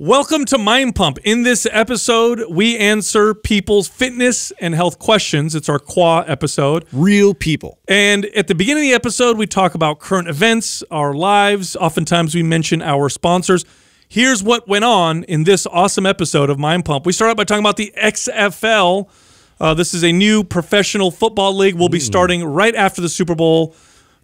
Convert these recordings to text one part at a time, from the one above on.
Welcome to Mind Pump. In this episode, we answer people's fitness and health questions. It's our QUA episode. Real people. And at the beginning of the episode, we talk about current events, our lives. Oftentimes, we mention our sponsors. Here's what went on in this awesome episode of Mind Pump. We start out by talking about the XFL. Uh, this is a new professional football league. We'll be starting right after the Super Bowl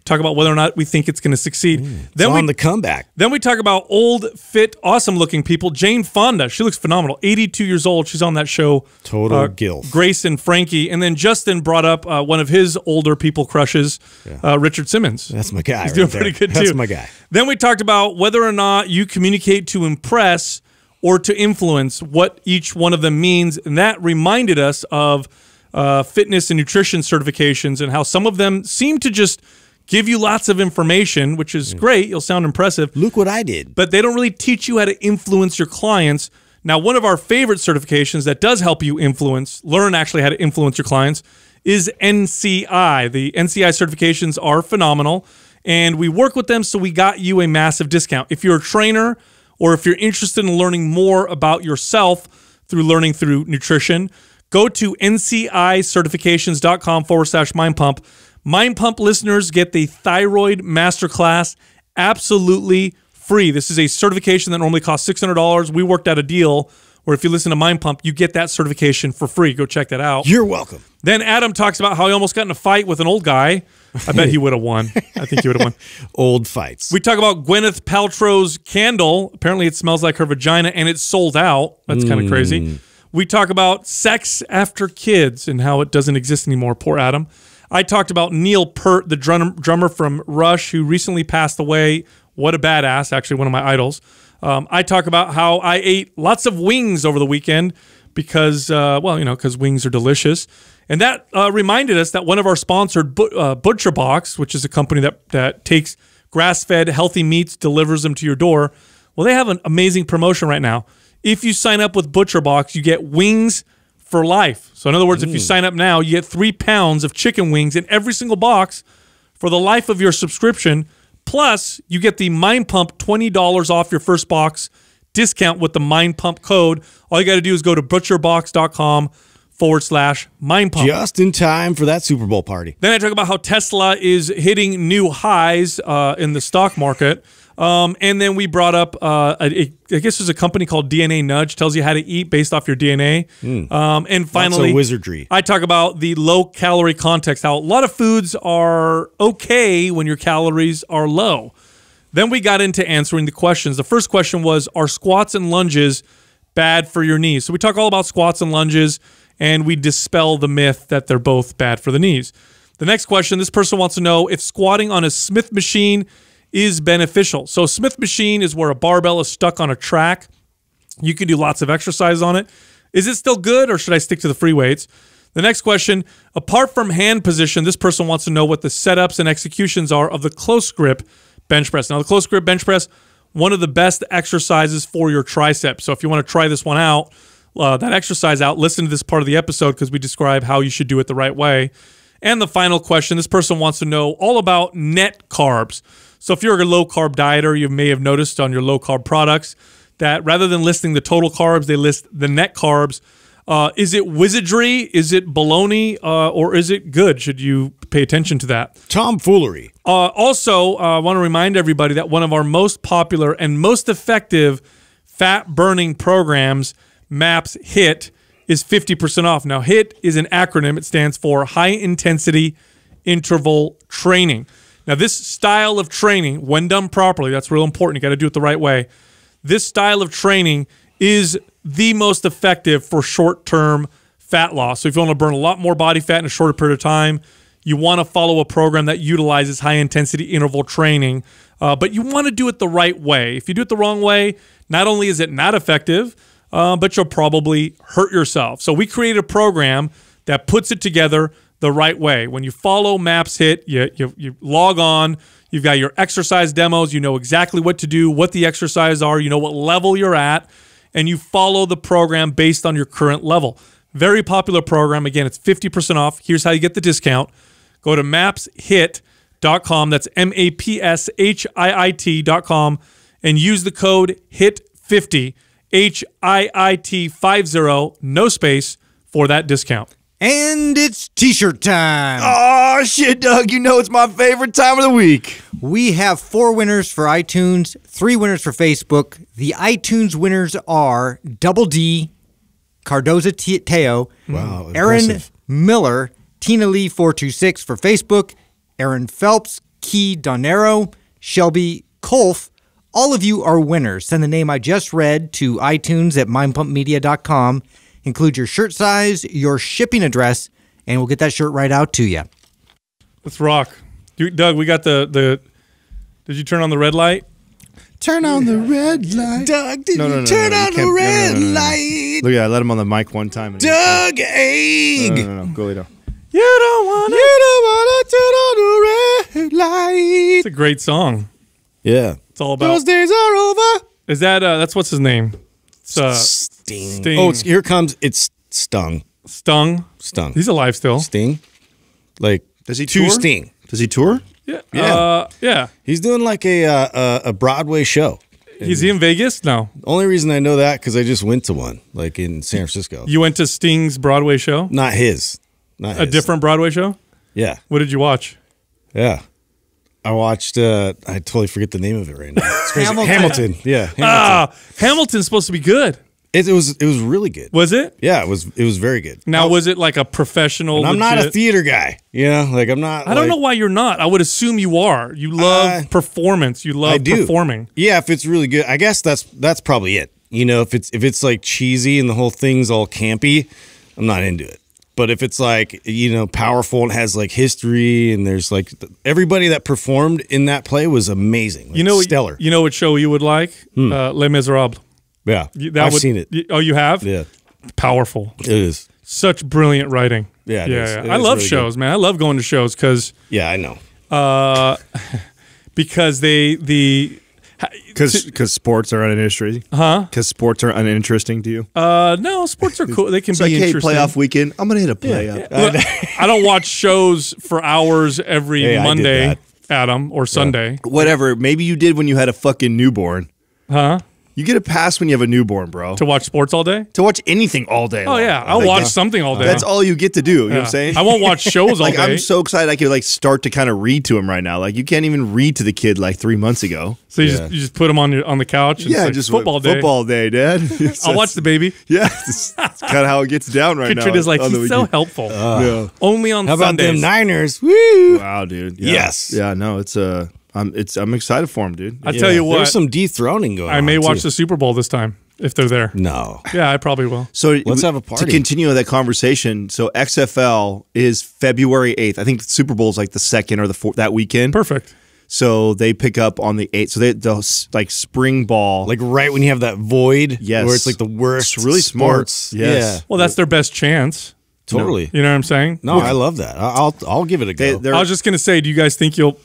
talk about whether or not we think it's going to succeed. Mm, then we, on the comeback. Then we talk about old, fit, awesome-looking people. Jane Fonda, she looks phenomenal. 82 years old, she's on that show. Total uh, Grace and Frankie, and then Justin brought up uh, one of his older people crushes, yeah. uh, Richard Simmons. That's my guy. He's doing pretty good too. That's my guy. Then we talked about whether or not you communicate to impress or to influence. What each one of them means, and that reminded us of. Uh, fitness and nutrition certifications and how some of them seem to just give you lots of information, which is mm. great. You'll sound impressive. Look what I did. But they don't really teach you how to influence your clients. Now, one of our favorite certifications that does help you influence, learn actually how to influence your clients, is NCI. The NCI certifications are phenomenal, and we work with them, so we got you a massive discount. If you're a trainer or if you're interested in learning more about yourself through learning through nutrition, go to ncicertifications.com forward slash mind pump Mind Pump listeners get the Thyroid Masterclass absolutely free. This is a certification that normally costs $600. We worked out a deal where if you listen to Mind Pump, you get that certification for free. Go check that out. You're welcome. Then Adam talks about how he almost got in a fight with an old guy. I bet he would have won. I think he would have won. old fights. We talk about Gwyneth Paltrow's candle. Apparently, it smells like her vagina and it's sold out. That's mm. kind of crazy. We talk about sex after kids and how it doesn't exist anymore. Poor Adam. I talked about Neil Peart, the drum, drummer from Rush, who recently passed away. What a badass, actually, one of my idols. Um, I talk about how I ate lots of wings over the weekend because, uh, well, you know, because wings are delicious. And that uh, reminded us that one of our sponsored bu uh, Butcher Box, which is a company that, that takes grass fed healthy meats, delivers them to your door. Well, they have an amazing promotion right now. If you sign up with Butcher Box, you get wings for life. So in other words, mm. if you mm. sign up now, you get three pounds of chicken wings in every single box for the life of your subscription. Plus, you get the Mind Pump $20 off your first box discount with the Mind Pump code. All you got to do is go to butcherbox.com forward slash mind pump. Just in time for that Super Bowl party. Then I talk about how Tesla is hitting new highs uh, in the stock market. Um, and then we brought up, uh, a, a, I guess there's a company called DNA Nudge, tells you how to eat based off your DNA. Mm. Um, and finally, wizardry. I talk about the low calorie context, how a lot of foods are okay when your calories are low. Then we got into answering the questions. The first question was Are squats and lunges bad for your knees? So we talk all about squats and lunges, and we dispel the myth that they're both bad for the knees. The next question this person wants to know if squatting on a Smith machine is beneficial. So Smith machine is where a barbell is stuck on a track. You can do lots of exercise on it. Is it still good or should I stick to the free weights? The next question, apart from hand position, this person wants to know what the setups and executions are of the close grip bench press. Now, the close grip bench press, one of the best exercises for your triceps. So if you want to try this one out, uh, that exercise out, listen to this part of the episode because we describe how you should do it the right way. And the final question, this person wants to know all about net carbs. So if you're a low carb dieter, you may have noticed on your low carb products that rather than listing the total carbs, they list the net carbs. Uh, is it wizardry? Is it baloney? Uh, or is it good? Should you pay attention to that? Tomfoolery. Uh, also, uh, I want to remind everybody that one of our most popular and most effective fat burning programs, MAPS HIT, is 50% off. Now, HIT is an acronym, it stands for High Intensity Interval Training. Now, this style of training, when done properly, that's real important. You got to do it the right way. This style of training is the most effective for short term fat loss. So, if you want to burn a lot more body fat in a shorter period of time, you want to follow a program that utilizes high intensity interval training, uh, but you want to do it the right way. If you do it the wrong way, not only is it not effective, uh, but you'll probably hurt yourself. So, we created a program that puts it together the right way. When you follow Maps Hit, you, you, you log on, you've got your exercise demos, you know exactly what to do, what the exercises are, you know what level you're at, and you follow the program based on your current level. Very popular program. Again, it's 50% off. Here's how you get the discount. Go to mapshit.com. That's M A P S H I I T.com and use the code HIT50, H I I T 50, no space for that discount. And it's t-shirt time. Oh shit, Doug, you know it's my favorite time of the week. We have four winners for iTunes, three winners for Facebook. The iTunes winners are Double D, Cardoza Teo, wow, Aaron impressive. Miller, Tina Lee 426 for Facebook, Aaron Phelps, Key Donero, Shelby Kolf. All of you are winners. Send the name I just read to iTunes at mindpumpmedia.com Include your shirt size, your shipping address, and we'll get that shirt right out to you. Let's rock. Dude, Doug, we got the, the. Did you turn on the red light? Turn on the red light. Doug, did no, no, no, you turn on the red light? Look, yeah, I let him on the mic one time. Doug Egg! No, no, no, go later. You don't wanna. You don't wanna turn on the red light. It's a great song. Yeah, it's all about. Those days are over. Is that uh? That's what's his name. It's uh, Sting. Sting. Oh, it's, here comes. It's Stung. Stung. Stung. He's alive still. Sting. Like does he two tour? Sting? Does he tour? Yeah. Yeah. Uh, yeah. He's doing like a uh, a Broadway show. Is he in Vegas? No. Only reason I know that because I just went to one, like in San Francisco. You went to Sting's Broadway show? Not his. Not a different Broadway show. Yeah. What did you watch? Yeah. I watched. Uh, I totally forget the name of it right now. Hamilton. Hamilton. Yeah. Ah, Hamilton. Uh, Hamilton's supposed to be good. It, it, was it was really good. Was it? Yeah, it was it was very good. Now was it like a professional? I'm not a theater guy. You know, like I'm not. I don't know why you're not. I would assume you are. You love uh, performance. You love performing. Yeah, if it's really good, I guess that's that's probably it. You know, if it's if it's like cheesy and the whole thing's all campy, I'm not into it. But if it's like you know powerful and has like history and there's like everybody that performed in that play was amazing. Like, you know, stellar. You know what show you would like? Hmm. Uh, Les Miserables. Yeah, you, I've would, seen it. You, oh, you have? Yeah, powerful. It is such brilliant writing. Yeah, yeah. yeah. I love really shows, good. man. I love going to shows because yeah, I know. Uh, because they the because because sports are uninteresting. Huh? Because sports are uninteresting to you. Uh, no, sports are cool. They can be like, hey, playoff weekend. I'm gonna hit a playoff. Yeah, yeah. Look, I don't watch shows for hours every hey, Monday, Adam, or Sunday. Yeah. Whatever. Maybe you did when you had a fucking newborn. Huh? You get a pass when you have a newborn, bro. To watch sports all day? To watch anything all day. Oh, long. yeah. I'll like, watch uh, something all day. That's all you get to do. You yeah. know what I'm saying? I won't watch shows all like, day. I'm so excited I could like start to kind of read to him right now. Like you can't even read to the kid like three months ago. So you, yeah. just, you just put him on your, on the couch. yeah, like, just football day. Football day, Dad. I'll watch the baby. Yeah, that's kind of how it gets down right Katrina's now. is like, oh, he's so helpful. Uh, yeah. Only on Sundays. How about them Niners? Woo! Wow, dude. Yeah. Yes. Yeah, no, it's a... Uh, I'm it's I'm excited for him, dude. I yeah. tell you what, there's some dethroning going. I may watch the Super Bowl this time if they're there. No. Yeah, I probably will. So let's have a party to continue that conversation. So XFL is February eighth. I think the Super Bowl is like the second or the fourth that weekend. Perfect. So they pick up on the eighth. So they the like spring ball, like right when you have that void, yes, where it's like the worst. It's really smart. Yes. Yeah. Well, that's their best chance. Totally. You know, you know what I'm saying? No, well, I love that. I'll I'll give it a go. They, I was just gonna say, do you guys think you'll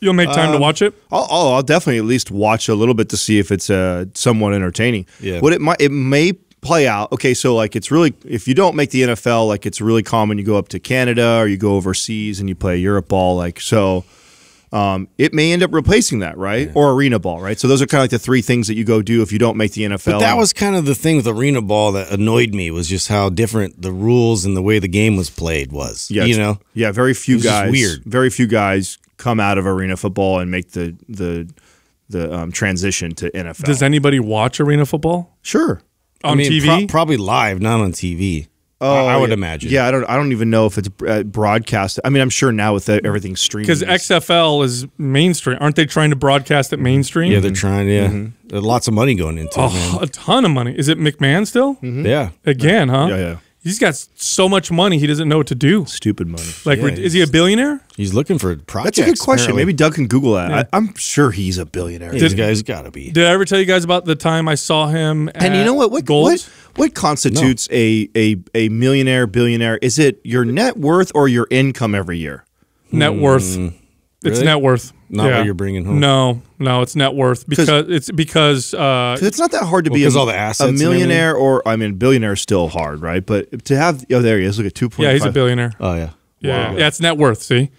You'll make time um, to watch it. I'll, I'll, definitely at least watch a little bit to see if it's uh, somewhat entertaining. Yeah. What it might it may play out. Okay, so like it's really if you don't make the NFL, like it's really common you go up to Canada or you go overseas and you play Europe ball. Like so, um, it may end up replacing that, right? Yeah. Or arena ball, right? So those are kind of like the three things that you go do if you don't make the NFL. But that was kind of the thing with arena ball that annoyed me was just how different the rules and the way the game was played was. Yeah, you know, yeah, very few guys. Weird. Very few guys come out of arena football and make the the the um, transition to NFL. Does anybody watch arena football? Sure, on I mean, TV, pro probably live, not on TV. Oh, I, would yeah. imagine. Yeah, I don't. I don't even know if it's uh, broadcast. I mean, I'm sure now with everything streaming, because XFL is mainstream. Aren't they trying to broadcast it mainstream? Yeah, they're trying. Yeah, mm -hmm. lots of money going into oh, it. Man. Oh, a ton of money. Is it McMahon still? Mm -hmm. Yeah. Again, huh? Yeah, yeah. He's got so much money, he doesn't know what to do. Stupid money. Like, yeah, is he a billionaire? He's looking for projects. That's a good question. Apparently. Maybe Doug can Google that. Yeah. I, am sure he's a billionaire. Did, this guy's got to be. Did I ever tell you guys about the time I saw him? and you know what? What Gold? what, what constitutes no. a, a a millionaire billionaire? Is it your net worth or your income every year? Net worth. Hmm. It's really? net worth. Not yeah. what you're bringing home. No, no, it's net worth because it's because uh, it's not that hard to well, be a, all the assets a millionaire or I mean billionaire is still hard, right? But to have oh there he is, look at two point. Yeah, he's a billionaire. Oh yeah, yeah, wow. yeah. It's net worth. See,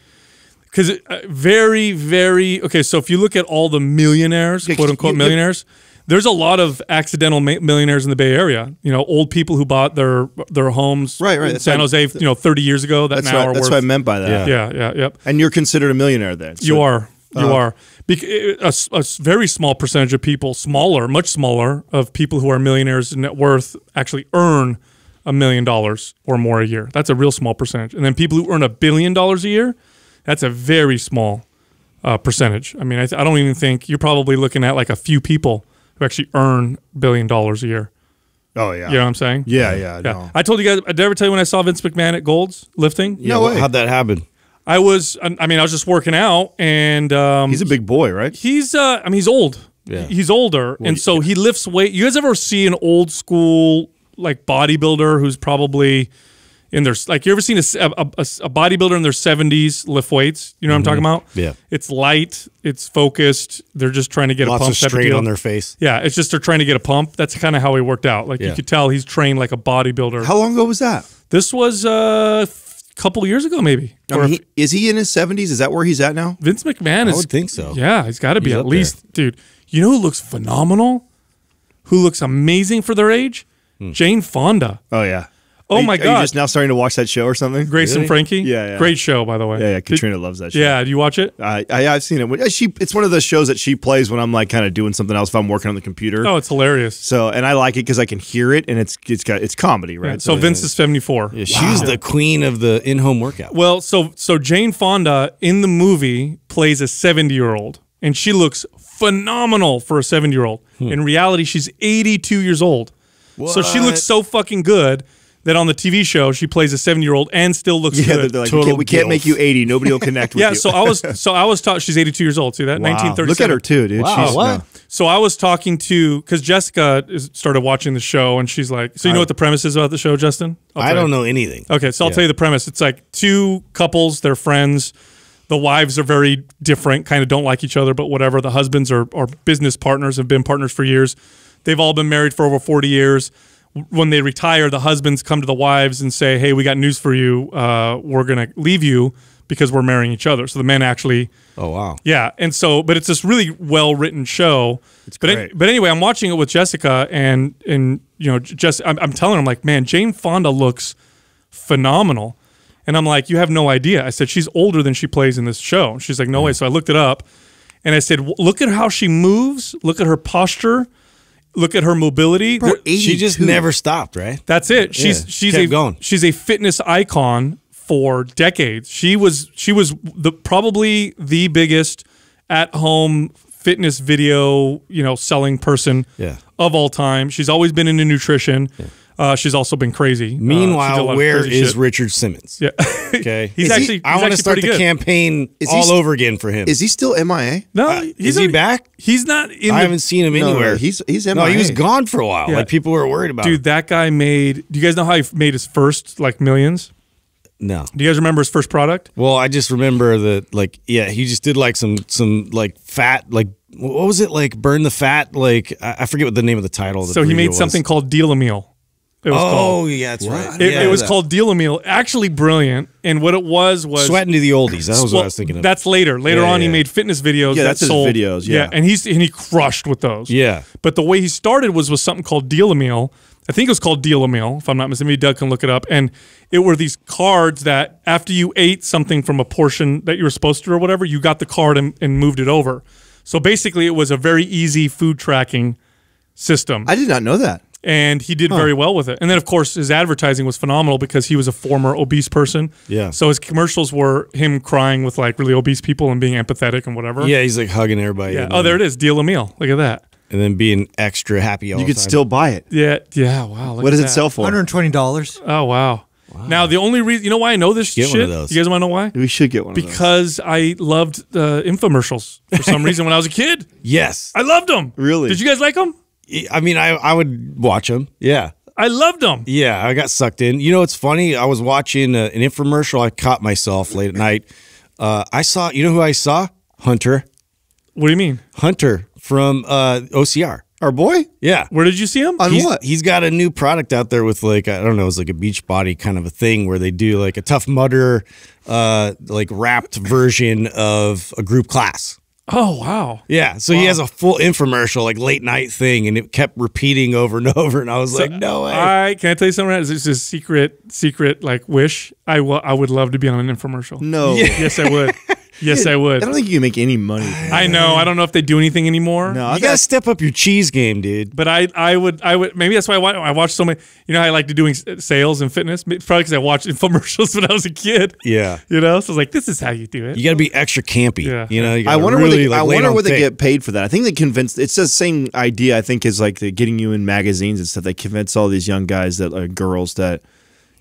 because uh, very, very okay. So if you look at all the millionaires, yeah, quote unquote you, millionaires, there's a lot of accidental millionaires in the Bay Area. You know, old people who bought their their homes, right, right, in San Jose, you know, 30 years ago. That that's now what, are that's worth. what I meant by that. Yeah, yeah, yeah yep. And you're considered a millionaire then. So. You are. You uh, are. Be a, a, very small percentage of people, smaller, much smaller, of people who are millionaires in net worth actually earn a million dollars or more a year. That's a real small percentage. And then people who earn a billion dollars a year, that's a very small uh, percentage. I mean, I, I don't even think you're probably looking at like a few people who actually earn billion dollars a year. Oh yeah, you know what I'm saying? Yeah, yeah. yeah. No. I told you guys. I ever tell you when I saw Vince McMahon at Gold's lifting? Yeah, no way. How'd that happen? I was. Um, I mean, I was just working out, and um, he's a big boy, right? He's. Uh, I mean, he's old. Yeah. He's older, well, and so yeah. he lifts weight. You guys ever see an old school like bodybuilder who's probably in their like you ever seen a, a, a bodybuilder in their 70s lift weights you know what mm -hmm. i'm mm-hmm. talking about yeah it's light it's focused they're just trying to get Lots a pump of straight on their face yeah it's just they're trying to get a pump that's kind of how he worked out like yeah. you could tell he's trained like a bodybuilder how long ago was that this was uh, couple years ago, maybe. I mean, he, is he in his seventies? Is that where he's at now? Vince McMahon is. I would think so. Yeah, he's got to be at least, there. dude. You know who looks phenomenal? Who looks amazing for their age? Hmm. Jane Fonda. Oh yeah, Oh you, my god! Are you just now starting to watch that show or something? Grace really? and Frankie. Yeah, yeah, great show by the way. Yeah, yeah. Katrina Did, loves that show. Yeah, do you watch it? Uh, I I've seen it. She it's one of those shows that she plays when I'm like kind of doing something else if I'm working on the computer. Oh, it's hilarious. So and I like it because I can hear it and it's it's got it's comedy right. Yeah, so, Vince is 74. Yeah, wow. she's the queen of the in home workout. Well, so so Jane Fonda in the movie plays a 70 year old and she looks phenomenal for a 70 year old. Hmm. In reality, she's 82 years old. What? So she looks so fucking good that on the TV show she plays a seven year old and still looks yeah, good. like, Total we can't, we can't make you eighty. Nobody will connect with yeah, you. Yeah, so I was so I was taught she's eighty two years old. See that wow. Look at her too, dude. Wow, she's, what? No. So I was talking to because Jessica is, started watching the show and she's like, so you know I, what the premise is about the show, Justin? I don't know anything. Okay, so I'll yeah. tell you the premise. It's like two couples, they're friends. The wives are very different, kind of don't like each other, but whatever. The husbands are, are business partners, have been partners for years. They've all been married for over 40 years when they retire, the husbands come to the wives and say, "Hey, we got news for you. Uh, we're gonna leave you because we're marrying each other." So the men actually. Oh wow. Yeah, and so, but it's this really well written show. It's but great. but anyway, I'm watching it with Jessica, and and you know, just I'm, I'm telling her, I'm like, man, Jane Fonda looks phenomenal, and I'm like, you have no idea. I said she's older than she plays in this show. She's like, no way. Mm. So I looked it up, and I said, look at how she moves. Look at her posture Look at her mobility. Bro, she just never stopped, right? That's it. She's yeah, she's a going. she's a fitness icon for decades. She was she was the probably the biggest at home fitness video, you know, selling person yeah. of all time. She's always been into nutrition. Yeah. Uh, she's also been crazy. Uh, Meanwhile, uh, where is shit. Richard Simmons? Yeah. okay. he's is actually. He, he's I want to start the good. campaign is all over again for him. Is he still MIA? No. Uh, is a, he back? He's not. in I the, haven't seen him anywhere. he's he's MIA. No, he was gone for a while. Yeah. Like people were worried about. Dude, him. that guy made. Do you guys know how he made his first like millions? No. Do you guys remember his first product? Well, I just remember that, like, yeah, he just did like some some like fat, like what was it like? Burn the fat, like I, I forget what the name of the title. Of the so he made was. something called Deal a Meal. It was oh, called. yeah, that's right. It, yeah, it was that. called Deal a Meal. Actually, brilliant. And what it was was sweating to the oldies. That was what I was thinking. Of. That's later. Later yeah, on, yeah. he made fitness videos. Yeah, that that's sold. his videos. Yeah. and he's and he crushed with those. Yeah. But the way he started was with something called Deal a Meal. I think it was called Deal a Meal. If I'm not mistaken, maybe Doug can look it up. And it were these cards that after you ate something from a portion that you were supposed to or whatever, you got the card and, and moved it over. So basically, it was a very easy food tracking system. I did not know that and he did huh. very well with it. And then, of course, his advertising was phenomenal because he was a former obese person. Yeah. So his commercials were him crying with like really obese people and being empathetic and whatever. Yeah, he's like hugging everybody. Yeah. Oh, there it is. Deal a meal. Look at that. And then being extra happy all You could time. still buy it. Yeah. Yeah. Wow. What does that. it sell for? $120. Oh, wow. Wow. Now the only reason you know why I know this get shit, you guys want to know why? We should get one because I loved the uh, infomercials for some reason when I was a kid. Yes, I loved them. Really? Did you guys like them? I mean, I, I would watch them. Yeah. I loved them. Yeah, I got sucked in. You know, it's funny. I was watching a, uh, an infomercial. I caught myself late at night. Uh, I saw, you know who I saw? Hunter. What do you mean? Hunter from uh, OCR. Our boy? Yeah. Where did you see him? On he's, what? He's got a new product out there with like, I don't know, it's like a beach body kind of a thing where they do like a tough mudder, uh, like wrapped version of a group class. Oh wow! Yeah, so wow. he has a full infomercial, like late night thing, and it kept repeating over and over. And I was so like, "No way!" I can I tell you something. Is this a secret, secret like wish. I will. I would love to be on an infomercial. No. Yeah. Yes, I would. Yes, I would. I don't think you make any money. I know. I don't know if they do anything anymore. No, I you gotta step up your cheese game, dude. But I, I would, I would. Maybe that's why I watch, I watch so many. You know, I like to doing uh, sales and fitness. Probably because I watched infomercials when I was a kid. Yeah. You know, so I was like, this is how you do it. You got to be extra campy. Yeah. You know, you I wonder really, where they, like, I wonder where they get paid for that. I think they convinced. It's the same idea. I think is like the getting you in magazines and stuff. They convince all these young guys that girls that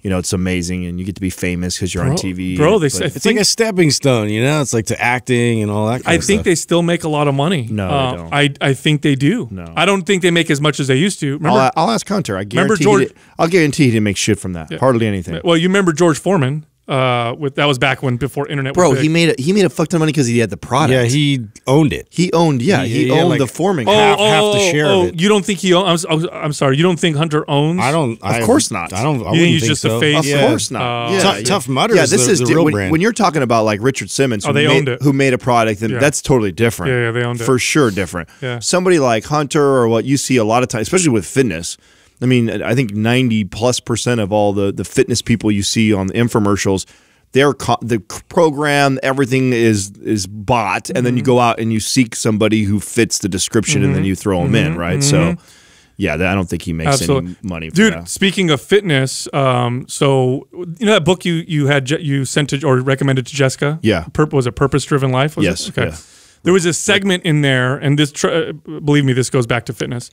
you know, it's amazing and you get to be famous because you're bro, on TV. Bro, they, it's think, like a stepping stone, you know? It's like to acting and all that I think they still make a lot of money. No, uh, I, I think they do. No. I don't think they make as much as they used to. Remember, I'll, I'll ask Hunter. I guarantee remember George, did, I'll guarantee he didn't make shit from that. Yeah. Hardly anything. Well, you remember George Foreman. Uh, with that was back when before internet. Bro, he made a, he made a fuck ton of money because he had the product. Yeah, he owned it. He owned. Yeah, he, he, he owned like the forming. Oh, half, oh, half the oh, oh, share oh, of it. You don't think he? Owns, I'm, I'm sorry. You don't think Hunter owns? I don't. Of I, course not. I don't. I you think he's just so. a face? Of yeah. course not. Uh, yeah, tough, yeah. tough Yeah, this the, is the real when, brand. when you're talking about like Richard Simmons. Oh, who oh, they made, owned it. Who made a product? Then yeah. that's totally different. Yeah, yeah, they owned it for sure. Different. Yeah. Somebody like Hunter or what you see a lot of times, especially with fitness I mean, I think 90 plus percent of all the, the fitness people you see on the infomercials, their the program, everything is is bought, and mm -hmm. then you go out and you seek somebody who fits the description, mm -hmm. and then mm-hmm. you throw them mm -hmm. in, mm-hmm. right? So, mm-hmm. yeah, I don't think he makes Absolutely. any money. Dude, that. speaking of fitness, um, so you know that book you you had you sent to or recommended to Jessica? Yeah, Pur- was a purpose driven life. yes. It? Okay. Yeah. There was a segment in there, and this uh, believe me, this goes back to fitness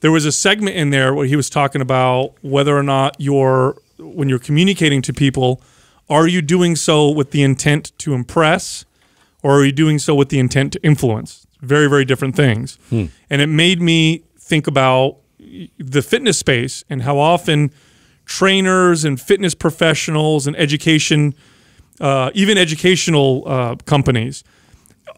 there was a segment in there where he was talking about whether or not you're when you're communicating to people, are you doing so with the intent to impress, or are you doing so with the intent to influence? Very, very different things. Hmm. And it made me think about the fitness space and how often trainers and fitness professionals and education, uh, even educational uh, companies,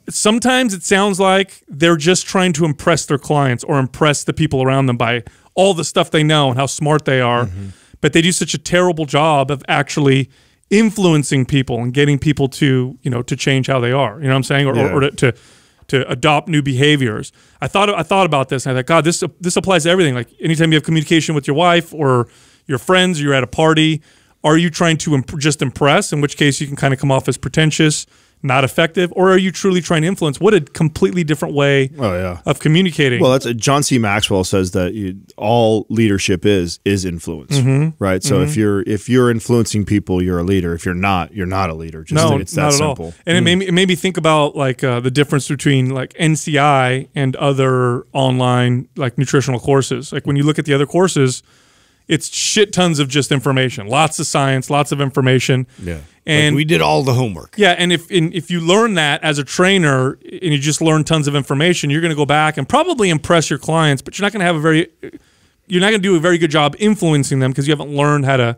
sometimes it sounds like they're just trying to impress their clients or impress the people around them by all the stuff they know and how smart they are. Mm -hmm. But they do such a terrible job of actually influencing people and getting people to, you know, to change how they are. You know what I'm saying? Or, yeah. or, or to, to, to adopt new behaviors. I thought I thought about this and I thought, God, this this applies to everything. Like anytime you have communication with your wife or your friends, or you're at a party. Are you trying to imp just impress? In which case, you can kind of come off as pretentious not effective, or are you truly trying to influence? What a completely different way oh, yeah. of communicating. Well, that's John C. Maxwell says that you, all leadership is is influence, mm -hmm. right? So mm -hmm. if mm-hmm. you're if you're influencing people, you're a leader. If you're not, you're not a leader. Just no, it's that simple. All. And mm. it made me it made me think about like uh, the difference between like NCI and other online like nutritional courses. Like when you look at the other courses it's shit tons of just information, lots of science, lots of information. Yeah. And like we did all the homework. Yeah, and if and if you learn that as a trainer and you just learn tons of information, you're going to go back and probably impress your clients, but you're not going to have a very you're not going to do a very good job influencing them because you haven't learned how to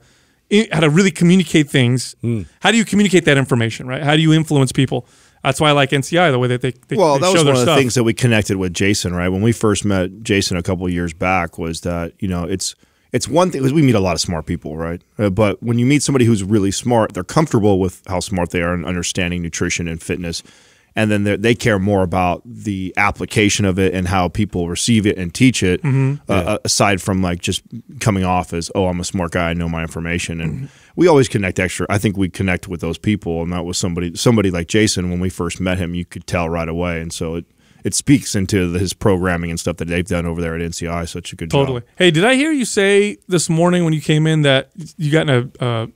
how to really communicate things. Mm. How do you communicate that information, right? How do you influence people? That's why I like NCI the way that they, they well, they that was one of the things that we connected with Jason, right? When we first met Jason a couple years back, was that you know it's it's one thing because we meet a lot of smart people, right? Uh, but when you meet somebody who's really smart, they're comfortable with how smart they are and understanding nutrition and fitness. And then they care more about the application of it and how people receive it and teach it, mm -hmm. uh, yeah. Uh, aside from like just coming off as, oh, I'm a smart guy, I know my information. And mm -hmm. we always connect extra. I think we connect with those people, and that was somebody somebody like Jason when we first met him. You could tell right away, and so it it speaks into his programming and stuff that they've done over there at NCI. Such a good totally. Job. Hey, did I hear you say this morning when you came in that you got in a uh,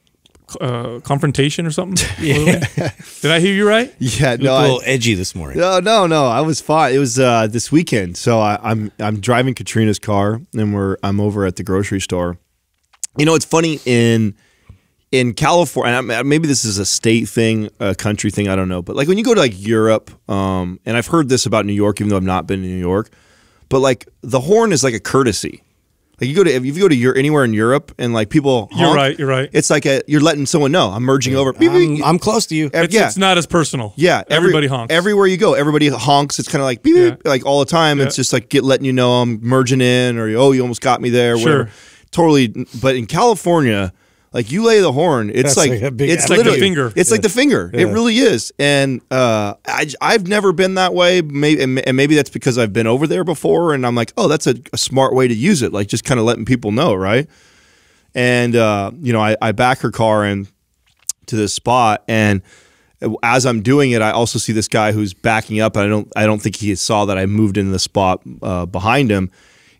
uh, confrontation or something? yeah. Did I hear you right? Yeah. No, a little I, edgy this morning. No, no, no. I was fine. It was uh, this weekend, so I, I'm I'm driving Katrina's car, and we're I'm over at the grocery store. You know, it's funny in in California, maybe this is a state thing, a country thing, I don't know. But like when you go to like Europe, um, and I've heard this about New York, even though I've not been to New York, but like the horn is like a courtesy. Like you go to if you go to your anywhere in Europe and like people, honk, you're right, you're right. It's like a, you're letting someone know I'm merging over. I'm, I'm close to you. It's, yeah. it's not as personal. Yeah, every, everybody honks everywhere you go. Everybody honks. It's kind of like beep, yeah. like all the time. Yeah. It's just like get letting you know I'm merging in or oh you almost got me there. Sure, whatever. totally. But in California like you lay the horn, it's That's like, like big, it's like the finger. It's yeah. like the finger. Yeah. It really is. And uh, I, I've never been that way. Maybe and maybe that's because I've been over there before, and I'm like, oh, that's a, a smart way to use it. Like just kind of letting people know, right? And uh, you know, I, I back her car in to this spot, and as I'm doing it, I also see this guy who's backing up, and I don't I don't think he saw that I moved into the spot uh, behind him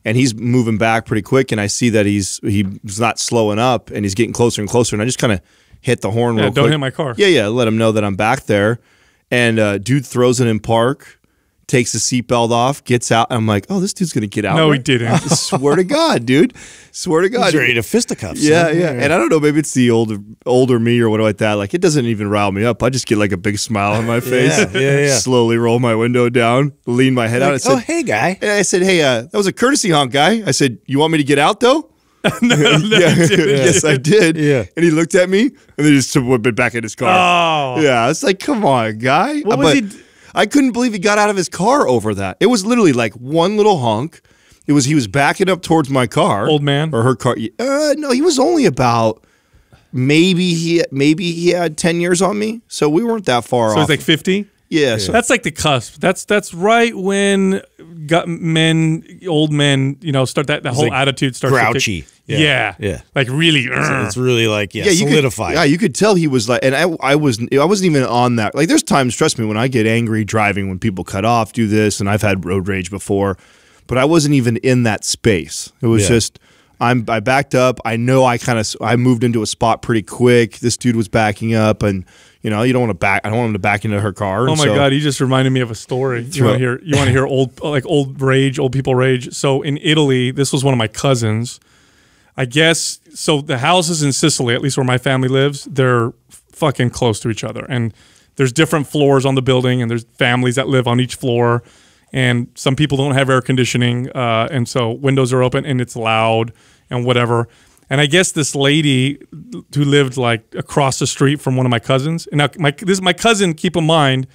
and he's moving back pretty quick. And I see that he's he's not slowing up, and he's getting closer and closer. And I just kind of hit the horn. Yeah, real don't quick. hit my car. Yeah, yeah. Let him know that I'm back there. And uh, dude throws it in park takes the seatbelt off, gets out. I'm like, oh, this dude's gonna get out. No, right? he didn't. swear to God, dude. Swear to God. He's ready to fisticuffs. Yeah, yeah, yeah, And I don't know, maybe it's the older older me or what like that. Like it doesn't even rile me up. I just get like a big smile on my face. yeah, yeah, yeah. Slowly roll my window down, lean my head You're out. Like, said, oh, hey, guy. And I said, hey, uh, that was a courtesy honk, guy. I said, you want me to get out though? no, no, yeah. yes, I did. Yeah. And he looked at me and then just whipped it back in his car. Oh. Yeah. I was like, come on, guy. What uh, but, was he? I couldn't believe he got out of his car over that. It was literally like one little honk. It was he was backing up towards my car. Old man or her car. Uh, no, he was only about maybe he maybe he had 10 years on me. So we weren't that far so off. So it's like 50? Yeah, so. that's like the cusp. That's that's right when men, old men, you know, start that the whole like attitude starts grouchy. Yeah. yeah. yeah, like really, it's, it's really like yeah, yeah you solidified. Could, yeah, you could tell he was like, and I I was I wasn't even on that. Like, there's times, trust me, when I get angry driving, when people cut off, do this, and I've had road rage before, but I wasn't even in that space. It was yeah. just I'm I backed up. I know I kind of I moved into a spot pretty quick. This dude was backing up, and you know you don't want to back. I don't want him to back into her car. Oh my so, god, he just reminded me of a story. You want to hear? You want to hear old like old rage, old people rage. So in Italy, this was one of my cousins. I guess so. The houses in Sicily, at least where my family lives, they're fucking close to each other, and there's different floors on the building, and there's families that live on each floor and some people don't have air conditioning, uh, and so windows are open and it's loud and whatever. And I guess this lady who lived like across the street from one of my cousins, and now my this my cousin, keep in mind,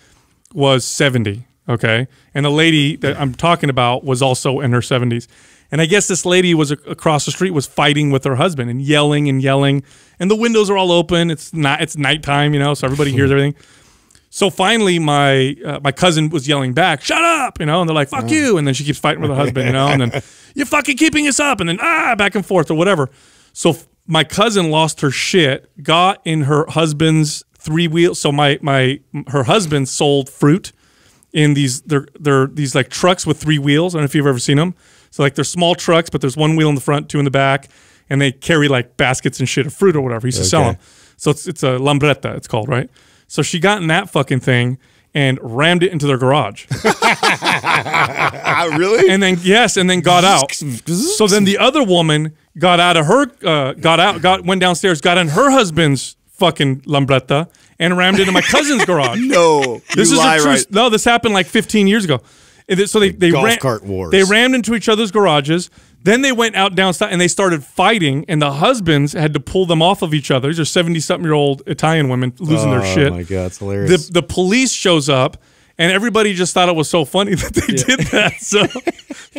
was seventy. Okay, and the lady that I'm talking about was also in her seventies. And I guess this lady was across the street was fighting with her husband and yelling and yelling. And the windows are all open. It's not it's nighttime, you know, so everybody hears hmm. everything. So finally, my uh, my cousin was yelling back, "Shut up!" You know, and they're like, "Fuck oh. you!" And then she keeps fighting with her husband, you know, and then you're fucking keeping us up, and then ah, back and forth or whatever. So my cousin lost her shit, got in her husband's three wheel. So my my her husband sold fruit in these they're they're these like trucks with three wheels. I don't know if you've ever seen them. So like they're small trucks, but there's one wheel in the front, two in the back, and they carry like baskets and shit of fruit or whatever. He used okay. to sell them. So it's it's a lambretta, it's called right. So she got in that fucking thing and rammed it into their garage. really? And then yes, and then got out. so then the other woman got out of her, uh, got out, got went downstairs, got in her husband's fucking lambretta, and rammed into my cousin's garage. no, this is a true. Right. No, this happened like 15 years ago. So they the they golf cart wars. They rammed into each other's garages. Then they went out downstairs and they started fighting, and the husbands had to pull them off of each other. These are 70 something year old Italian women losing oh, their shit. Oh my God, it's hilarious. The, the police shows up and everybody just thought it was so funny that they yeah. did that. So,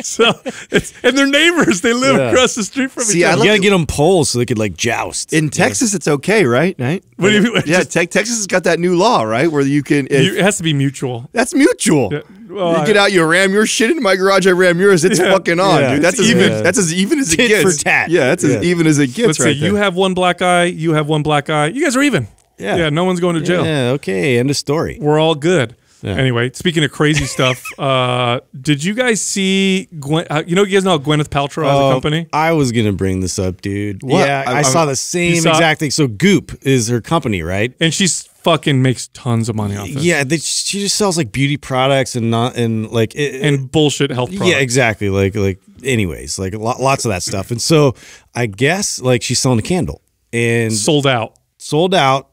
so and they're neighbors; they live yeah. across the street from See, each other. You gotta get them poles so they could like joust. In Texas, yeah. it's okay, right? Right? What do you, yeah, just, te Texas has got that new law, right, where you can. If, it has to be mutual. That's mutual. Well, you get out, you ram your shit into my garage. I ram yours. It's fucking on, dude. That's as even. That's as even as it gets. For tat. Yeah, that's as even as it gets. Let's right see, you have one black eye. You have one black eye. You guys are even. Yeah. yeah, no one's going to jail. Yeah, okay, end of story. We're all good. Yeah. Anyway, speaking of crazy stuff, uh, did you guys see Gwen? Uh, you know, you guys know Gwyneth Paltrow oh, as a company. I was gonna bring this up, dude. What? Yeah, I, I saw the same saw exact thing. So Goop is her company, right? And she's fucking makes tons of money off it. Yeah, they, she just sells like beauty products and not and like it, and bullshit health. Products. Yeah, exactly. Like like anyways, like lots of that stuff. And so I guess like she's selling a candle and sold out. Sold out.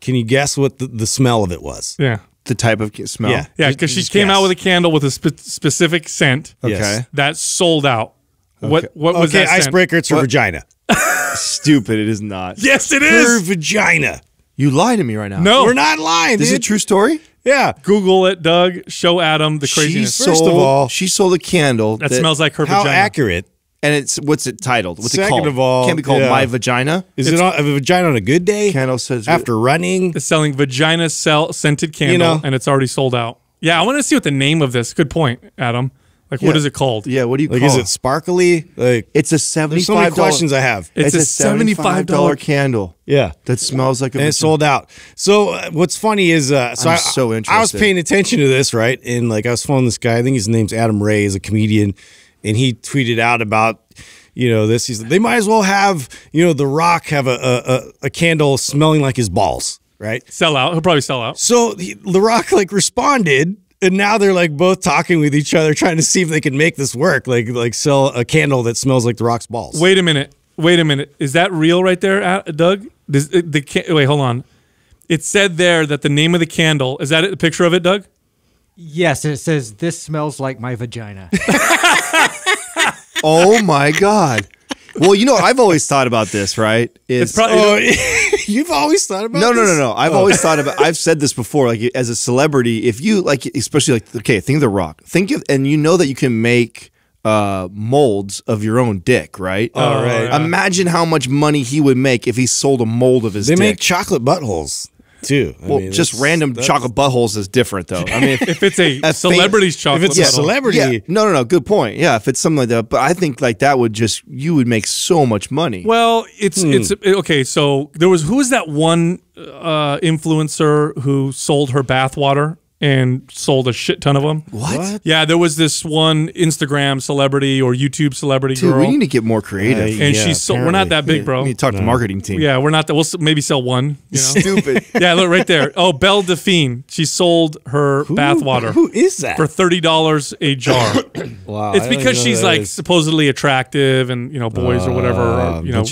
Can you guess what the, the smell of it was? Yeah the type of smell. Yeah, yeah, because she came out with a candle with a spe specific scent. Okay, that sold out. Okay. What what was that? Icebreaker. It's her what? vagina. Stupid. It is not. Yes, it is. Her vagina. You lie to me right now. No, we're not lying. This dude. is a true story. Yeah. Google it, Doug. Show Adam the craziness. She sold, First of all, she sold a candle that, that smells like her. How vagina. accurate and it's what's it titled? What's Second it called? Of all, can't be called yeah. My Vagina. Is it's, it on, a vagina on a good day? Candle says after running. It's selling vagina cell scented candle, you know. and it's already sold out. Yeah, I want to see what the name of this. Good point, Adam. Like, yeah. what is it called? Yeah, what do you like? Call? Is it sparkly? Like, it's a seventy-five. So many questions I have. It's, it's a, a seventy-five dollar candle. Yeah, that smells like a. And it's sold out. So uh, what's funny is, uh, so I'm I, so interested. I was paying attention to this, right? And like, I was following this guy. I think his name's Adam Ray. He's a comedian, and he tweeted out about you know this. He's they might as well have you know The Rock have a a, a candle smelling like his balls, right? Sell out. He'll probably sell out. So he, The Rock like responded. And now they're like both talking with each other, trying to see if they can make this work. Like, like sell a candle that smells like the Rock's balls. Wait a minute, wait a minute. Is that real right there, uh, Doug? Does, uh, the, the wait, hold on. It said there that the name of the candle is that a picture of it, Doug? Yes, it says this smells like my vagina. oh my god. Well, you know, I've always thought about this, right? Is, probably, oh, you've always thought about no, no, no, no. I've oh. always thought about. I've said this before. Like as a celebrity, if you like, especially like, okay, think of The Rock. Think of, and you know that you can make uh, molds of your own dick, right? All oh, right. Imagine how much money he would make if he sold a mold of his. They dick. make chocolate buttholes too. I well, mean, just random chocolate buttholes is different, though. I mean, if, if it's a, a celebrity's chocolate, if it's yeah, a celebrity, yeah. no, no, no, good point. Yeah, if it's something like that, but I think like that would just you would make so much money. Well, it's hmm. it's okay. So there was who was that one uh, influencer who sold her bathwater and sold a shit ton of them. What? Yeah, there was this one Instagram celebrity or YouTube celebrity Dude, girl. We need to get more creative. Uh, and yeah, she's so, we're not that big, bro. We need to talk no. to marketing team. Yeah, we're not that. We'll maybe sell one. You know? Stupid. yeah, look right there. Oh, Belle Define. She sold her bathwater. Who is that? For thirty dollars a jar. wow. It's because she's like is. supposedly attractive, and you know boys uh, or whatever. Um, you know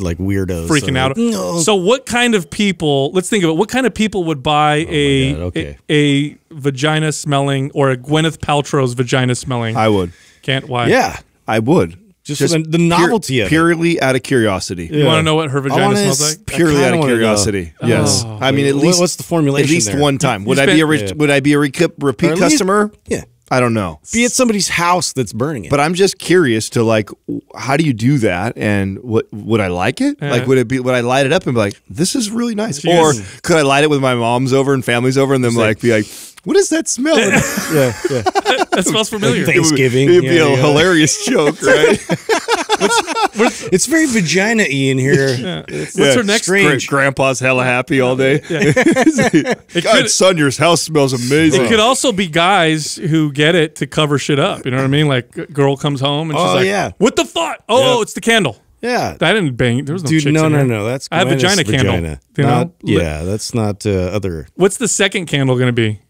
like weirdos freaking out. Like, no. So what kind of people? Let's think of it. What kind of people would buy oh a, okay. a, a vagina smelling or a Gwyneth Paltrow's vagina smelling? I would. Can't why? Yeah, I would. Just, just the, novelty pure, of it. purely out of curiosity. Yeah. You want to know what her vagina Honest, smells like? Purely out of curiosity. Yes, oh, I mean at least what's the formulation? At least there? one time would spent, I be a re- yeah. would I be a repeat, repeat customer? Least, yeah. I don't know. Be at somebody's house that's burning it. But I'm just curious to like, how do you do that? And what would I like it? Like, uh-huh. would it be would I light it up and be like, this is really nice? Or could I light it with my mom's over and family's over and then like, like, be like, what is that smell? yeah, yeah. That smells familiar. Like Thanksgiving. It would, it'd yeah, be a yeah. hilarious joke, right? what's, what's, it's very vagina y in here. Yeah. What's her next strange. Gra grandpa's hella happy all day. it God, could, son, your house smells amazing. It could also be guys who get it to cover shit up. You know what I mean? Like, girl comes home and she's oh, like, yeah. what the fuck? Oh, it's the candle. Yeah, that didn't bang. There was no dude. no, no, no. That's I have vagina, candle. Vagina. You know? yeah, that's not uh, other. What's the second candle going to be?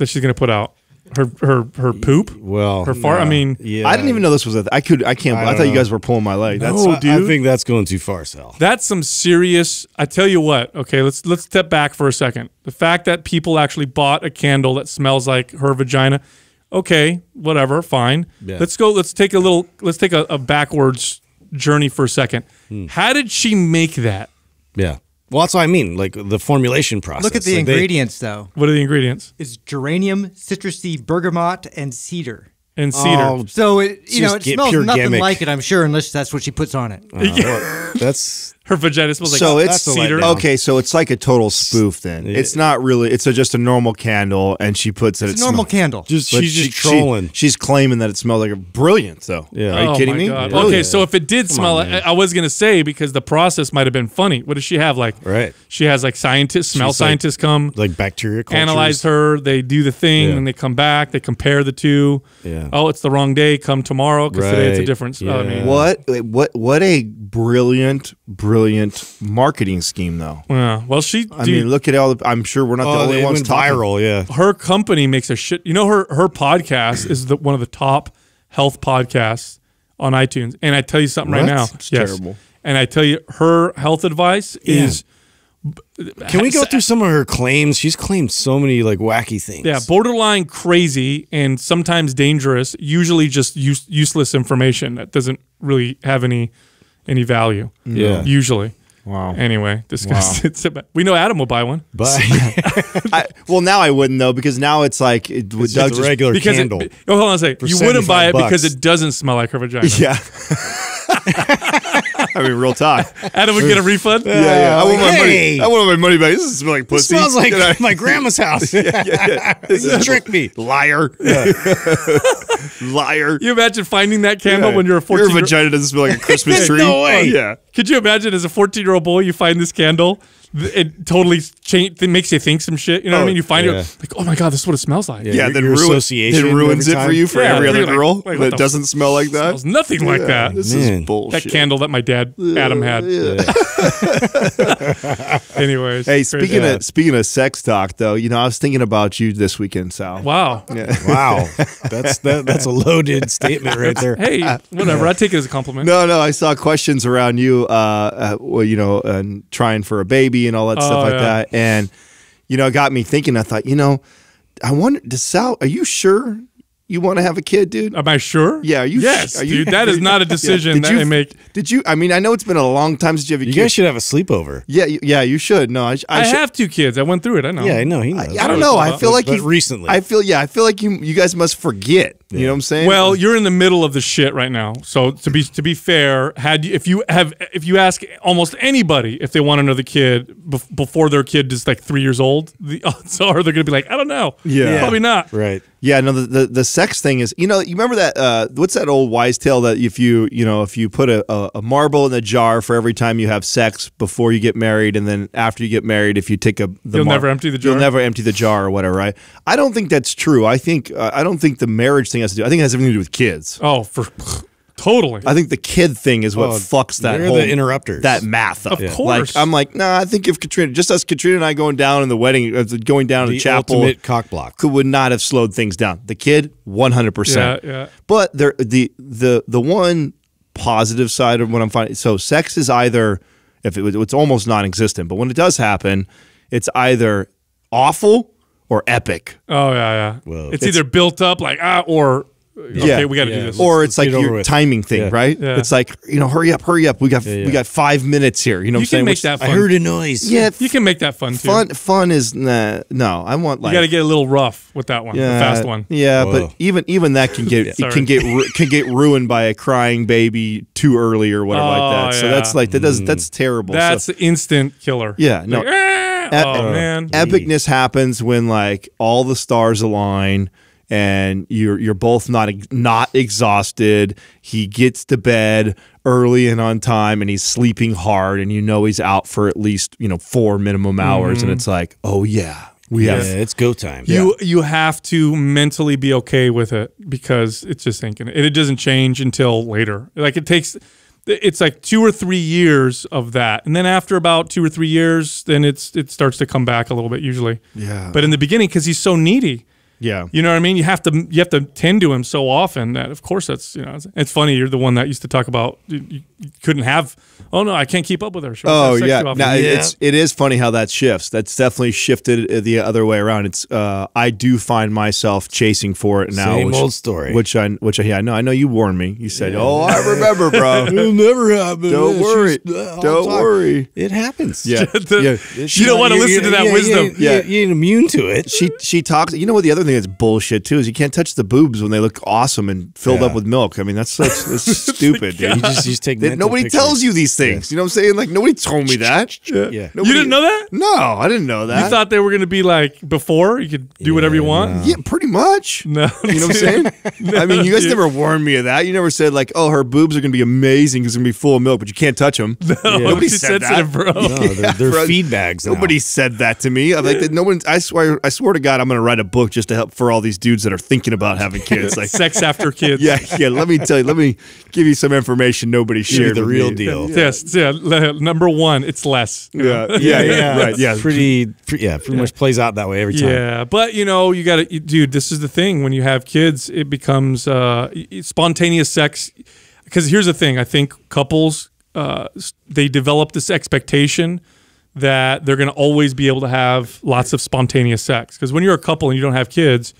that she's going to put out. Her her her poop. Well, her fart. I mean, yeah. I didn't even know this was a. Th I could. I can't. I, I thought know. you guys were pulling my leg. No, that's, dude. I, I think that's going too far, Sal. That's some serious. I tell you what. Okay, let's let's step back for a second. The fact that people actually bought a candle that smells like her vagina. Okay, whatever, fine. Yeah. Let's go. Let's take a little. Let's take a, a backwards journey for a second. Hmm. How did she make that? Yeah. Well, that's what I mean. Like the formulation process. Look at the like ingredients, they, though. What are the ingredients? It's geranium, citrusy, bergamot, and cedar. And cedar. Oh, so it, you know, it smells nothing gimmick. like it. I'm sure, unless that's what she puts on it. Uh, yeah. Well, that's her vagina smells so like it's cedar. Okay, so it's like a total spoof. Then yeah. it's not really. It's a, just a normal candle, and she puts it's it. It's a normal candle. Just she's she, just trolling. She, she's claiming that it smells like a brilliant. Though, yeah. Are you oh kidding me? Yeah. Okay, so if it did Come smell, on, I, I, was gonna say because the process might have been funny. What does she have? Like, right? She has like scientists, smell she's scientists like, come, like bacteria, cultures. analyze her. They do the thing, and they come back. They compare the two. Yeah. Oh, it's the wrong day. Come tomorrow because right. today it's a different. Oh, yeah. what? What? What a brilliant, brilliant brilliant marketing scheme, though. Yeah. Well, she. I dude, mean, look at all. The, I'm sure we're not the oh, only ones talking. viral. Yeah. Her company makes a shit. You know her her podcast is the, one of the top health podcasts on iTunes. And I tell you something what? right now. It's yes. terrible. And I tell you, her health advice yeah. is. Can we go through some of her claims? She's claimed so many like wacky things. Yeah, borderline crazy and sometimes dangerous. Usually just use, useless information that doesn't really have any any value. Yeah. Usually. Wow. Anyway, wow. we know Adam will buy one. But I, well, now I wouldn't though because now it's like it, it's Doug's just a regular candle. It, oh, hold on a second. You wouldn't buy it bucks. because it doesn't smell like her vagina. Yeah. I mean, real talk. Adam would get a refund. Yeah, yeah. I want my Hey! money. I want my money back. This is like pussy. smells like my grandma's house. yeah, yeah, yeah. This You is tricked me. liar. liar. You imagine finding that candle Yeah. when you're a 14 Your vagina doesn't smell like a Christmas tree. No way. Oh, yeah. Could you imagine as a 14 year old boy, you find this candle it totally change, it makes you think some shit. You know oh, what I oh, mean? You find yeah. it like, oh my god, this is what it smells like. Yeah, yeah then your ruin, association ruins it for you for yeah, every other like, girl like, that doesn't smell like that. Smells nothing like that. This Man. is bullshit. That candle that my dad Adam had. Anyways, hey, speaking of speaking of sex talk though, you know, I was thinking about you this weekend, Sal. Wow, wow, that's that, that's a loaded statement right there. Hey, whatever, I take it as a compliment. No, no, I saw questions around you. Uh, uh, well, you know, and trying for a baby and all that oh, stuff like yeah. that. And you know, it got me thinking. I thought, you know, I wanted to sell. Are you sure you want to have a kid, dude? Am I sure? Yeah. Are you? Yes, are you, dude. That is not a decision yeah. that you, I make. Did you? I mean, I know it's been a long time since you have a you kid. You guys should have a sleepover. Yeah. Yeah. You should. No, I. I, I have two kids. I went through it. I know. Yeah, I know. He knows. I, I don't know. I feel like he recently. I feel. Yeah. I feel like you. You guys must forget. Yeah. You know what I'm saying? Well, you're in the middle of the shit right now. So to be to be fair, had if you have if you ask almost anybody if they want another kid before their kid is like three years old, the odds are they're going to be like, I don't know. Yeah, probably not. Right. Yeah. No. The, the, the sex thing is, you know, you remember that? Uh, what's that old wise tale that if you you know if you put a, a, a marble in a jar for every time you have sex before you get married, and then after you get married, if you take a the you'll never empty the jar. You'll never empty the jar or whatever. I I don't think that's true. I think uh, I don't think the marriage thing thing has to do. I think it has everything to do with kids. Oh, for totally. I think the kid thing is what oh, fucks that whole the interrupters that math up. Of yeah. course, like, I'm like, nah. I think if Katrina, just us, Katrina and I going down in the wedding, uh, going down the to chapel, ultimate cock block, could would not have slowed things down. The kid, 100. Yeah, percent Yeah, But there, the the the one positive side of what I'm finding. So sex is either if it was, it's almost non-existent, but when it does happen, it's either awful or epic. Oh yeah, yeah. It's, it's either built up like ah or okay, yeah, we got to yeah. do this. Or it's Let's like your timing thing, yeah. right? Yeah. It's like you know, hurry up, hurry up. We got we got five minutes here. You know, you what I'm saying. Make Which, that fun. I heard a noise. Yeah, you can make that fun. Too. Fun, fun is nah, no. I want like you got to get a little rough with that one, yeah, the fast one. Yeah, Whoa. but even even that can get can get can get ruined by a crying baby too early or whatever oh, like that. Oh, so that's like that does mm. that's terrible. That's the instant killer. Yeah, no. Ah! Ep oh man, epicness happens when like all the stars align and you're you're both not not exhausted. He gets to bed early and on time and he's sleeping hard and you know he's out for at least, you know, 4 minimum hours mm -hmm. and mm-hmm. it's like, "Oh yeah, we have yeah, it's go time." You yeah. you have to mentally be okay with it because it's just ain't gonna, it doesn't change until later. Like it takes it's like two or three years of that, and then after about two or three years, then it's it starts to come back a little bit usually. Yeah. But in the beginning, because he's so needy, yeah. You know what I mean? You have to you have to tend to him so often that of course that's you know it's, it's funny you're the one that used to talk about you, you couldn't have oh no I can't keep up with her. oh yeah. Now yeah. it's it is funny how that shifts. That's definitely shifted uh, the other way around. It's uh, I do find myself chasing for it now. Same which, old story. Which I which I yeah I know I know you warned me. You said yeah. oh I remember bro. It'll never happen. Don't worry. Uh, Don't worry. It happens. Yeah. the, you don't want to listen to that wisdom. Yeah. You, are immune to it. She she talks. You know what the other thing thing that's bullshit too is you can't touch the boobs when they look awesome and filled yeah. up with milk. I mean, that's that's, that's stupid, dude. You just, you just take nobody pictures. tells you these things. Yeah. You know what I'm saying? Like nobody told me that. Yeah, yeah. Nobody, you didn't know that? No, I didn't know that. You thought they were gonna be like before you could do whatever you want. No. Yeah, pretty much. No, you know what I'm saying? no, I mean, you guys dude. never warned me of that. You never said like, oh, her boobs are gonna be amazing because they're gonna be full of milk, but you can't touch them. No, nobody said that, bro. No, they're, they're feed bags. Nobody said that to me. I like no one. I swear, I swear to God, I'm gonna write a book just to help for all these dudes that are thinking about having kids, like sex after kids. Yeah, yeah. Let me tell you. Let me give you some information nobody shared. The real me. deal. Yes. Yeah. yeah. Number one, it's less. Yeah. Yeah. Yeah. yeah. Right. Yeah. Pretty. pretty yeah. Pretty yeah. much plays out that way every time. Yeah. But you know, you got to, dude. This is the thing. When you have kids, it becomes uh, spontaneous sex. Because here's the thing. I think couples uh, they develop this expectation that they're going to always be able to have lots of spontaneous sex. Because when you're a couple and you don't have kids,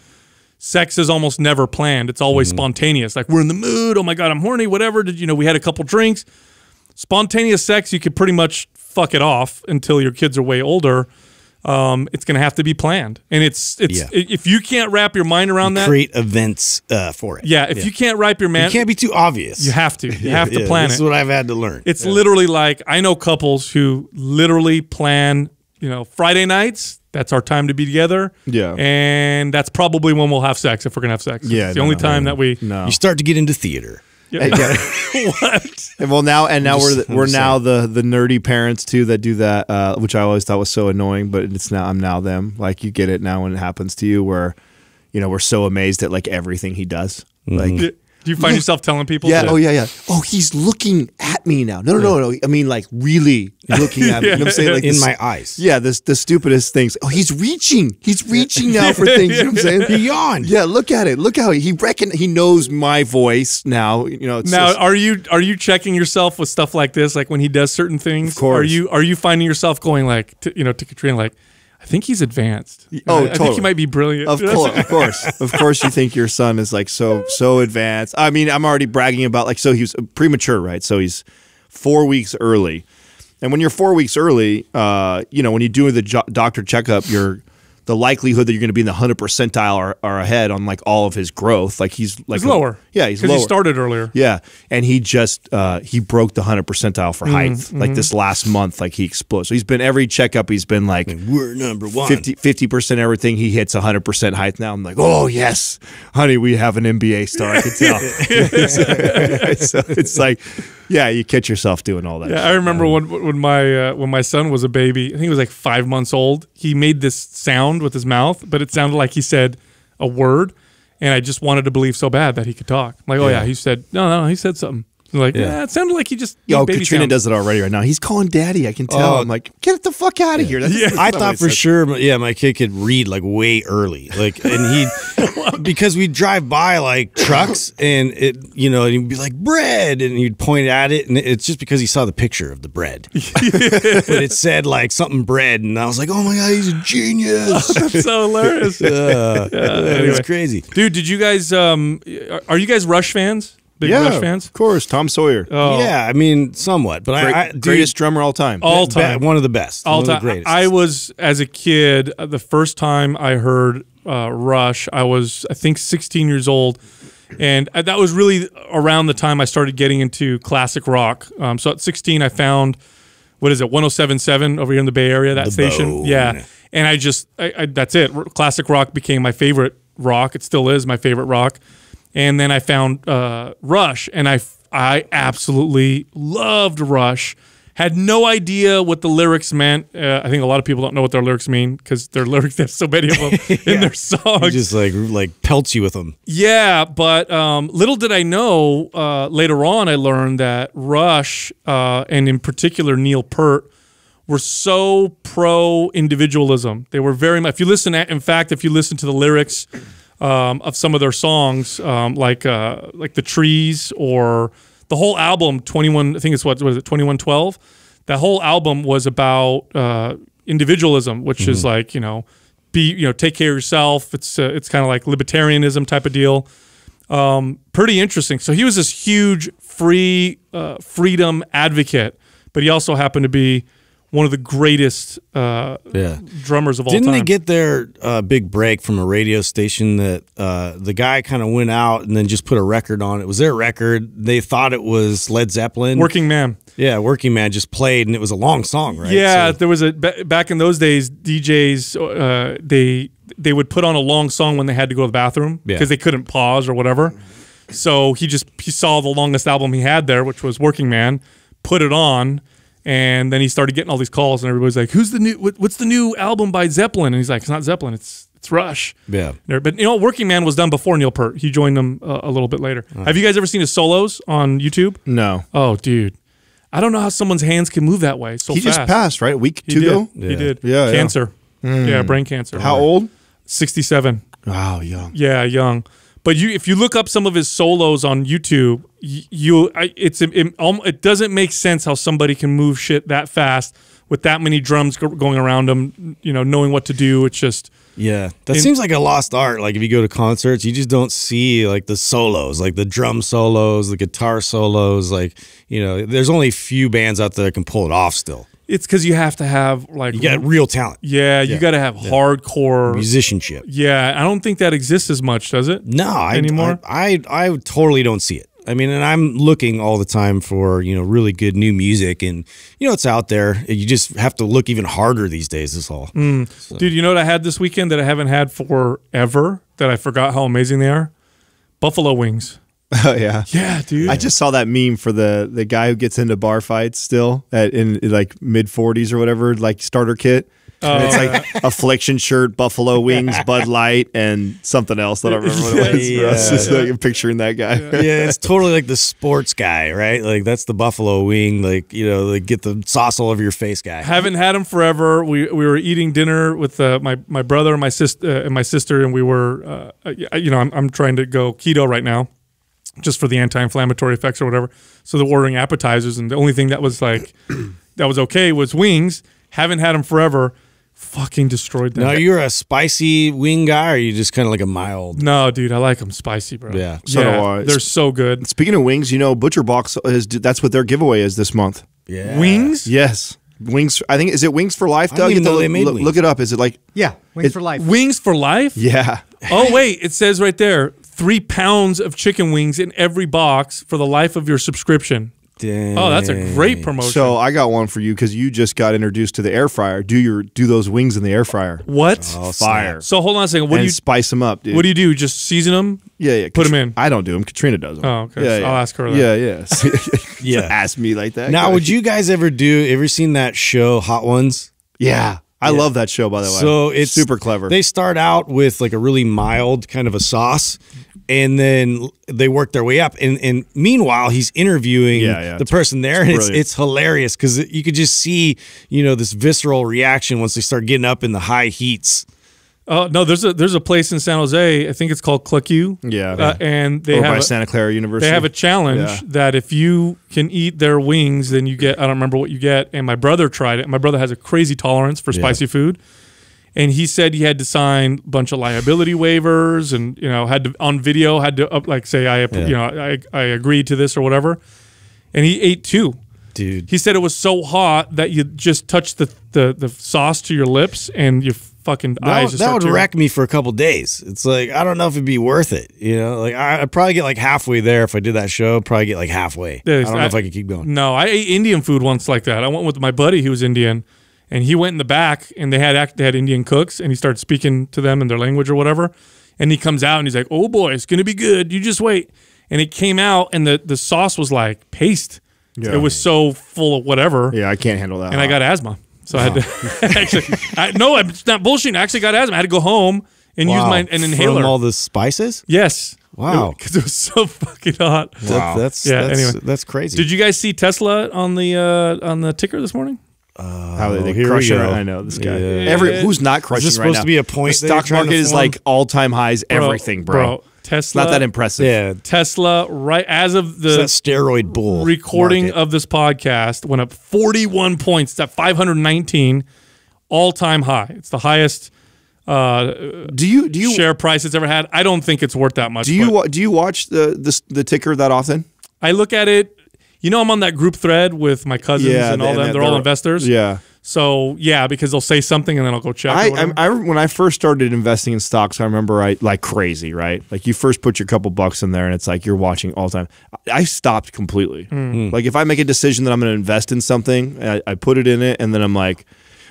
sex is almost never planned. It's always mm -hmm. spontaneous. Like we're in the mood. Oh my god, I'm horny. Whatever. Did you know we had a couple drinks? Spontaneous sex, you could pretty much fuck it off until your kids are way older um, it's going to have to be planned. And it's it's yeah. if you can't wrap your mind around you that, create events uh, for it. Yeah, if yeah. you can't wrap your mind, you can't be too obvious. You have to. You have to plan. This it. is what I've had to learn. It's literally like I know couples who literally plan. You know, Friday nights. That's our time to be together. Yeah, and that's probably when we'll have sex if we're gonna have sex. Yeah, it's the no, only time no, that we. No. You start to get into theater. Yeah. what? And well, now and now just, we're the, we're now the the nerdy parents too that do that, uh, which I always thought was so annoying. But it's now I'm now them. Like you get it now when it happens to you, where you know we're so amazed at like everything he does. Mm -hmm. Like mm-hmm. Do you find yourself telling people? Yeah. To? Oh yeah. Yeah. Oh, he's looking at me now. No, no, yeah. no, no. I mean, like really looking at me. you know what I'm saying? Like in my eyes. Yeah. This the stupidest things. Oh, he's reaching. He's reaching now for things. You know what I'm saying? Beyond. Yeah. Look at it. Look how he reckon he knows my voice now. You know. now, just, are you are you checking yourself with stuff like this? Like when he does certain things? Of course. Are you are you finding yourself going like you know to Katrina like? I think he's advanced. Oh, I, totally. I think he might be brilliant. Of course, of course, of course. You think your son is like so so advanced. I mean, I'm already bragging about like so he's premature, right? So he's four weeks early, and when you're four weeks early, uh, you know, when you do the doctor checkup, you're the likelihood that you're going to be in the hundred percentile are ahead on like all of his growth. Like he's like he's lower. Yeah, he's lower. He started earlier. Yeah, and he just uh, he broke the hundred percentile for mm -hmm, height like this mm-hmm. last month. Like he exploded. So he's been every checkup. He's been like we're number one. 50 percent everything he hits hundred percent height. Now I'm like, oh yes, honey, we have an NBA star. I can tell. so it's like yeah, you catch yourself doing all that. Yeah, shit, I remember when when my uh, when my son was a baby. I think he was like five months old. He made this sound with his mouth, but it sounded like he said a word, and I just wanted to believe so bad that he could talk. I'm like, oh yeah. yeah, he said no, no, he said something. Like, yeah, yeah it sounded like he just. Yo, Katrina sound. does it already right now. He's calling daddy. I can tell. Oh. I'm like, get the fuck out of yeah. here. That's, yeah. I thought for sure, yeah, my kid could read like way early. Like, and he, because we'd drive by like trucks and it, you know, and he'd be like, bread. And he'd point at it. And it's just because he saw the picture of the bread. but it said like something bread. And I was like, oh my God, he's a genius. that's so hilarious. uh, yeah, anyway. It's crazy. Dude, did you guys, um, are you guys Rush fans? Big yeah, Rush fans? Of course, Tom Sawyer. Oh. Yeah, I mean, somewhat, but Great, I, I, greatest drummer all time, all time, one of the best, all time. greatest. I was as a kid uh, the first time I heard uh, Rush. I was I think 16 years old, and uh, that was really around the time I started getting into classic rock. Um, so at 16, I found what is it 1077 over here in the Bay Area that the station. Bone. Yeah, and I just I, I, that's it. Classic rock became my favorite rock. It still is my favorite rock and then I found uh, Rush, and I I absolutely loved Rush. Had no idea what the lyrics meant. Uh, I think a lot of people don't know what their lyrics mean because their lyrics have so many of them yeah. in their songs. He just like like pelts you with them. Yeah, but um, little did I know. Uh, later on, I learned that Rush uh, and in particular Neil Peart were so pro individualism. They were very much. If you listen, at, in fact, if you listen to the lyrics um, of some of their songs, um, like uh, like the trees or the whole album. Twenty one, I think it's what was it twenty one twelve. That whole album was about uh, individualism, which mm -hmm. is mm-hmm. like you know, be you know, take care of yourself. It's uh, it's kind of like libertarianism type of deal. Um, pretty interesting. So he was this huge free uh, freedom advocate, but he also happened to be one of the greatest uh, yeah. drummers of all Didn't time. Didn't they get their uh, big break from a radio station that uh, the guy kind of went out and then just put a record on? It was their record. They thought it was Led Zeppelin. Working Man. Yeah, Working Man just played and it was a long song, right? Yeah, so. there was a back in those days, DJs uh, they they would put on a long song when they had to go to the bathroom because yeah. they couldn't pause or whatever. So he just he saw the longest album he had there, which was Working Man, put it on and then he started getting all these calls, and everybody's like, "Who's the new? What, what's the new album by Zeppelin?" And he's like, "It's not Zeppelin. It's it's Rush." Yeah. But you know, Working Man was done before Neil Peart. He joined them uh, a little bit later. Uh. Have you guys ever seen his solos on YouTube? No. Oh, dude. I don't know how someone's hands can move that way so he fast. just passed, right? A week two ago? Yeah. He did. Yeah. Cancer. Yeah, mm. yeah brain cancer. How right. old? 67. Wow, young. Yeah, young. But you, if you look up some of his solos on YouTube, you, I, it's it, it, doesn't make sense how somebody can move shit that fast with that many drums going around them. You know, knowing what to do. It's just yeah, that seems like a lost art. Like if you go to concerts, you just don't see like the solos, like the drum solos, the guitar solos. Like you know, there's only a few bands out there that can pull it off still it's because you have to have like you got real talent. Yeah, yeah. you got to have yeah. hardcore musicianship. Yeah, I don't think that exists as much, does it? No, anymore. I, I, I totally don't see it. I mean, and I'm looking all the time for you know really good new music, and you know it's out there. You just have to look even harder these days. Is all, mm. so. dude. You know what I had this weekend that I haven't had forever that I forgot how amazing they are. Buffalo wings. Oh yeah, yeah, dude. I just saw that meme for the the guy who gets into bar fights still at in like mid forties or whatever, like starter kit. Oh, it's like oh, affliction shirt, buffalo wings, Bud Light, and something else that I remember what it was. Yeah, just yeah. like picturing that guy. Yeah, it's totally like the sports guy, right? Like that's the buffalo wing, like you know, like get the sauce all over your face guy. Haven't had him forever. We we were eating dinner with uh, my my brother, and my sister, uh, and my sister, and we were, uh, uh you know, I'm I'm trying to go keto right now just for the anti-inflammatory effects or whatever. So they're ordering appetizers, and the only thing that was like that was okay was wings. Haven't had them forever. Fucking destroyed them. Now you're a spicy wing guy, or you just kind of like a mild? No, dude, I like them spicy, bro. Yeah, so yeah, do I. They're so good. Speaking of wings, you know, Butcher Box is that's what their giveaway is this month. Yeah, wings. Yes. Wings, I think is it Wings for Life? Doug, know, they made look, wings. look it up. Is it like yeah, Wings it, for Life? Wings for Life? Yeah. oh wait, it says right there three pounds of chicken wings in every box for the life of your subscription. Dang. Oh, that's a great promotion. So I got one for you because you just got introduced to the air fryer. Do your do those wings in the air fryer? What oh, fire? So hold on a second. What and do you spice them up? Dude. What do you do? Just season them? Yeah, yeah. Put them in. I don't do them. Katrina does them. Oh, okay. Yeah, so yeah. I'll ask her. That. Yeah, yeah. yeah. Ask me like that. Now, guy. would you guys ever do? Ever seen that show Hot Ones? Yeah. I yeah. love that show, by the way. So it's super clever. They start out with like a really mild kind of a sauce, and then they work their way up. And and meanwhile, he's interviewing yeah, yeah, the person there, it's and it's it's hilarious because you could just see you know this visceral reaction once they start getting up in the high heats. Oh uh, no, there's a there's a place in San Jose. I think it's called Click You. Yeah, uh, and they Over have by a, Santa Clara University. They have a challenge yeah. that if you can eat their wings, then you get. I don't remember what you get. And my brother tried it. My brother has a crazy tolerance for spicy food and he said he had to sign a bunch of liability waivers and you know had to on video had to up, like say I yeah. you know I I agreed to this or whatever, and he ate two. Dude, he said it was so hot that you just touched the the, the sauce to your lips and your fucking that, eyes. that would wreck me for a couple days. It's like I don't know if it'd be worth it. You know, like I, would probably get like halfway there if I did that show. Probably get like halfway. I don't know if I could keep going. No, I ate Indian food once like that. I went with my buddy who was Indian and he went in the back and they had they had Indian cooks and he started speaking to them in their language or whatever and he comes out and he's like oh boy it's gonna be good you just wait and it came out and the the sauce was like paste yeah. it was so full of whatever yeah I can't handle that and I got asthma so oh. I had to actually I, no I'm not bullshitting I actually got asthma I had to go home and wow. use my an inhaler from all the spices yes Wow, because it, it, was so fucking hot. Wow, that, that's yeah. That's, anyway, that's crazy. Did you guys see Tesla on the uh, on the ticker this morning? Oh, How are they crushing? Right? I know this guy. Yeah. Every who's not crushing? Is this supposed right to be a point. The stock market is like all time highs. Bro, everything, bro. bro. Tesla, not that impressive. Yeah, Tesla. Right as of the steroid bull recording market. of this podcast, went up forty one points. That five hundred nineteen all time high. It's the highest. Uh, do you do you share price it's ever had? I don't think it's worth that much. Do you do you watch the the, the ticker that often? I look at it you know, I'm on that group thread with my cousins yeah, and all them. They're, they're all investors. Yeah. So yeah, because they'll say something and then I'll go check. I, I, I, when I first started investing in stocks, I remember I like crazy, right? Like you first put your couple bucks in there, and it's like you're watching all the time. I, I stopped completely. Mm. Like if I make a decision that I'm going to invest in something, I, I put it in it, and then I'm like,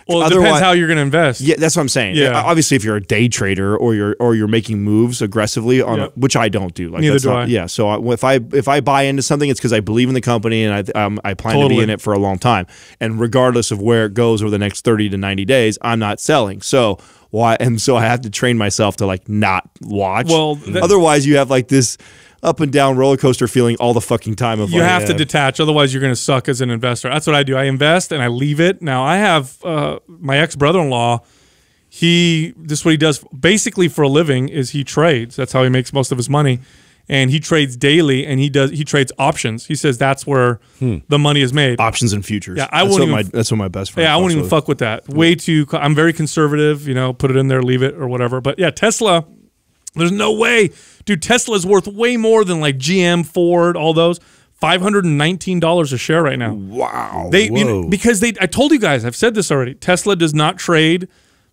well, it Otherwise, depends how you're going to invest. Yeah, that's what I'm saying. Yeah. Obviously, if you're a day trader or you're or you're making moves aggressively on, a, which I don't do. Like, Neither do not, I. Yeah. So if I if I buy into something, it's because I believe in the company and I um, I plan totally. to be in it for a long time. And regardless of where it goes over the next 30 to 90 days, I'm not selling. So why? And so I have to train myself to like not watch. Well, otherwise you have like this up and down roller coaster feeling all the fucking time. Of you have to detach, otherwise you're going to suck as an investor. That's what I do. I invest and I leave it. Now I have uh, my ex brother in law. He this is what he does basically for a living is he trades. That's how he makes most of his money. And he trades daily, and he does he trades options. He says that's where hmm. the money is made. Options and futures. Yeah, I won't. Even, that's what my best friend. Yeah, I won't even fuck with that. Way too. I'm very conservative. You know, put it in there, leave it, or whatever. But yeah, Tesla there's no way. Dude, Tesla is worth way more than like GM, Ford, all those. Five hundred and nineteen dollars a share right now. Wow! They you know, because they I told you guys I've said this already. Tesla does not trade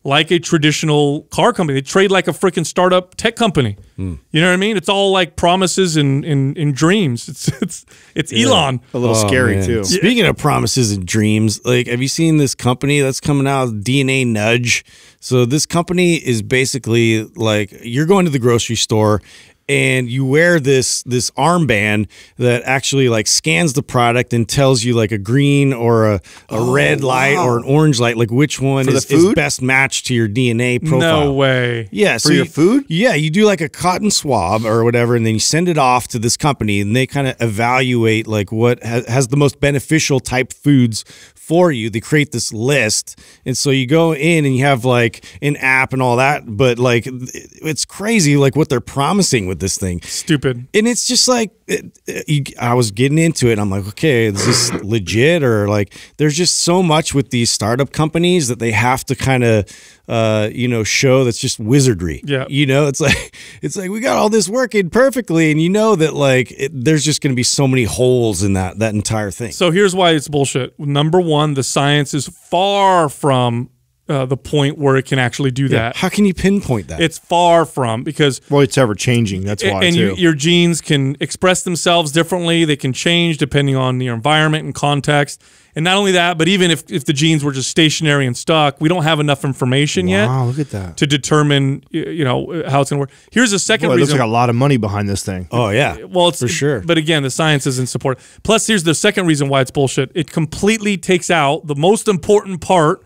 like a traditional car company. They trade like a freaking startup tech company. Mm. You know what I mean? It's all like promises and, and, dreams. It's it's it's yeah. Elon. A little oh, scary man. too. Speaking of promises and dreams, like have you seen this company that's coming out DNA Nudge? So this company is basically like you're going to the grocery store and you wear this this armband that actually like scans the product and tells you like a green or a, a oh, red light wow. or an orange light like which one is, is, best matched to your DNA profile. No way. Yeah, for your you, food. Yeah, you do like a cotton swab or whatever, and then you send it off to this company, and they kind of evaluate like what has, has the most beneficial type foods for you. They create this list, and so you go in and you have like an app and all that, but like it's crazy like what they're promising with with this thing. Stupid. And it's just like it, it, I was getting into it. I'm like, okay, is this legit or like? There's just so much with these startup companies that they have to kind of, uh, you know, show that's just wizardry. Yeah. You know, it's like it's like we got all this working perfectly, and you know that like it, there's just going to be so many holes in that that entire thing. So here's why it's bullshit. Number one, the science is far from uh, the point where it can actually do yeah. that. How can you pinpoint that? It's far from because well, it's ever changing. That's why. And you, your genes can express themselves differently. They can change depending on your environment and context. And not only that, but even if, if the genes were just stationary and stuck, we don't have enough information wow, yet. Wow, look at that to determine you know how it's going to work. Here's a second Boy, reason. Looks like a lot of money behind this thing. Oh yeah. Well, it's for sure. But again, the science isn't support. Plus, here's the second reason why it's bullshit. It completely takes out the most important part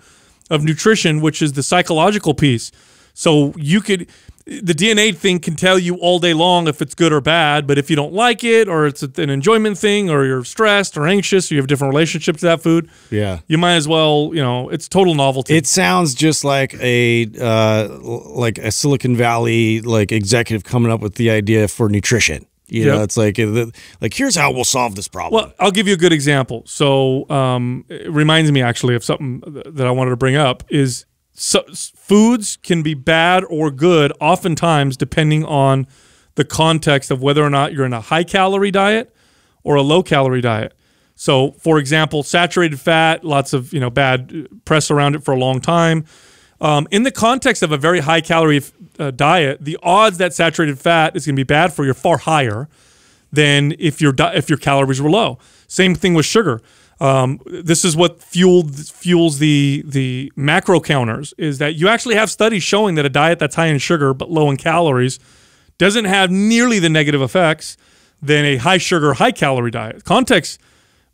of nutrition, which is the psychological piece. So you could, the DNA thing can tell you all day long if it's good or bad, but if you don't like it or it's an enjoyment thing or you're stressed or anxious or you have different relationship to that food, yeah, you might as well, you know, it's total novelty. It sounds just like a uh, like a Silicon Valley like executive coming up with the idea for nutrition. You yep. know, it's like like here's how we'll solve this problem. Well, I'll give you a good example. So um, it reminds me actually of something that I wanted to bring up is so, foods can be bad or good oftentimes depending on the context of whether or not you're in a high calorie diet or a low calorie diet. So, for example, saturated fat, lots of you know bad uh, press around it for a long time. Um, in the context of a very high calorie uh, diet, the odds that saturated fat is going to be bad for you are far higher than if your if your calories were low. Same thing with sugar. Um, this is what fueled fuels the the macro counters is that you actually have studies showing that a diet that's high in sugar but low in calories doesn't have nearly the negative effects than a high sugar high calorie diet. Context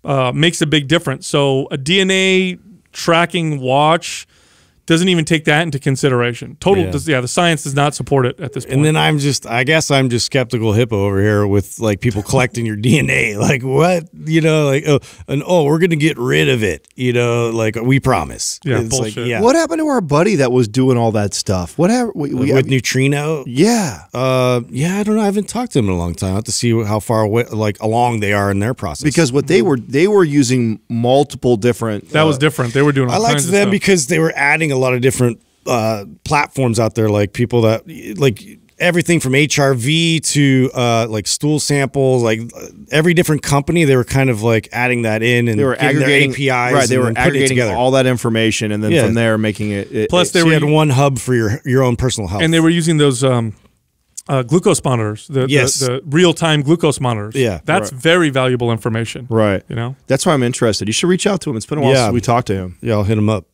uh, makes a big difference. So a DNA tracking watch doesn't even take that into consideration. Total, yeah. Does, yeah. the science does not support it at this point. And then I'm just, I guess I'm just skeptical hippo over here with like people collecting your DNA. Like what, you know, like oh, and oh, we're gonna get rid of it. You know, like we promise. Yeah, it's bullshit. Like, yeah. What happened to our buddy that was doing all that stuff? What happened we, we, with I, neutrino? Yeah, uh, yeah. I don't know. I haven't talked to him in a long time. I have to see how far away, like along they are in their process. Because what they were, they were using multiple different. That uh, was different. They were doing. I liked them because they were adding. a a lot of different uh, platforms out there, like people that like everything from HRV to uh, like stool samples, like uh, every different company, they were kind of like adding that in and they were aggregating APIs, right? They were aggregating all that information and then yeah. from there making it. it Plus, it, they so were had one hub for your your own personal health, and they were using those. Um, uh, glucose monitors, the, yes. the, the real-time glucose monitors. Yeah, that's right. very valuable information. Right, you know, that's why I'm interested. You should reach out to him. It's been a while yeah. since we talked to him. Yeah, I'll hit him up.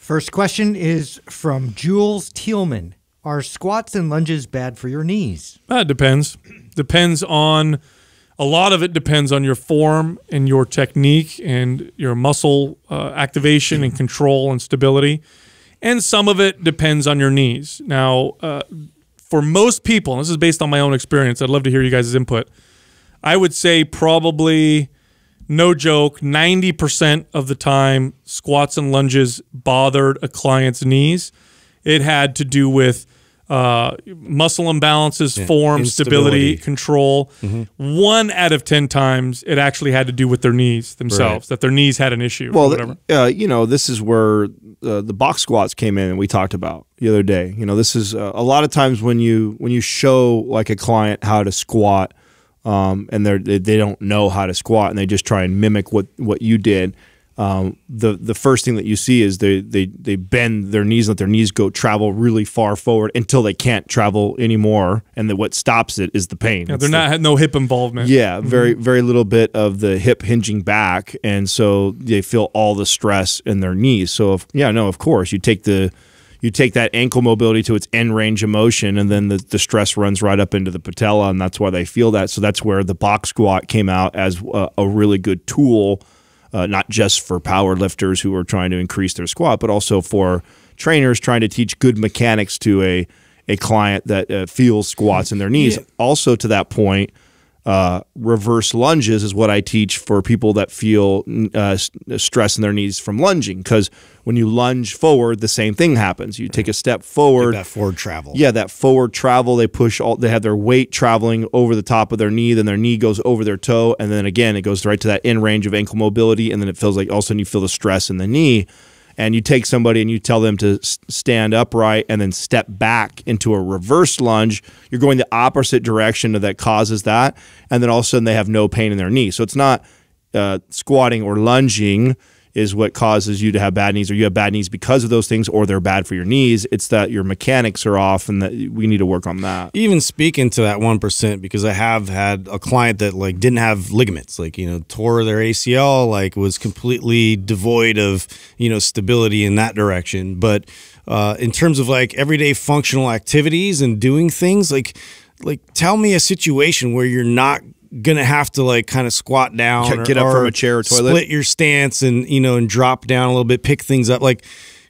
First question is from Jules Thielman. Are squats and lunges bad for your knees? That uh, depends. depends on a lot of it depends on your form and your technique and your muscle uh, activation and control and stability. And some of it depends on your knees. Now, uh, for most people, this is based on my own experience, I'd love to hear you guys' input. I would say probably no joke, 90% of the time squats and lunges bothered a client's knees. It had to do with uh, muscle imbalances, yeah. form, stability, control. Mm -hmm. One out of 10 times, it actually had to do with their knees themselves, right. that their knees had an issue. Well, uh, you know, this is where uh, the box squats came in and we talked about the other day. You know, this is uh, a lot of times when you when you show like a client how to squat – um, and they're, they they don't know how to squat, and they just try and mimic what what you did. Um, the the first thing that you see is they they they bend their knees, let their knees go travel really far forward until they can't travel anymore, and that what stops it is the pain. Yeah, they're it's not the, no hip involvement. Yeah, mm -hmm. very very little bit of the hip hinging back, and so they feel all the stress in their knees. So if, yeah, no, of course you take the you take that ankle mobility to its end range of motion, and then the, the stress runs right up into the patella, and that's why they feel that. So that's where the box squat came out as a, uh, a really good tool, uh, not just for power lifters who are trying to increase their squat, but also for trainers trying to teach good mechanics to a a client that uh, feels squats in their knees. Yeah. Also, to that point uh, reverse lunges is what I teach for people that feel uh, stress in their knees from lunging. Because when you lunge forward, the same thing happens. You take a step forward. that forward travel. Yeah, that forward travel. They push all. They have their weight traveling over the top of their knee. Then their knee goes over their toe, and then again it goes right to that in range of ankle mobility, and then it feels like all of a sudden you feel the stress in the knee and you take somebody and you tell them to stand upright and then step back into a reverse lunge, you're going the opposite direction that causes that. And then all of a sudden they have no pain in their knee. So it's not uh, squatting or lunging is what causes you to have bad knees or you have bad knees because of those things or they're bad for your knees it's that your mechanics are off and that we need to work on that even speaking to that 1% because i have had a client that like didn't have ligaments like you know tore their acl like was completely devoid of you know stability in that direction but uh, in terms of like everyday functional activities and doing things like like tell me a situation where you're not gonna have to like kind of squat down, or, get up from a chair or toilet, split your stance, and you know, and drop down a little bit, pick things up. Like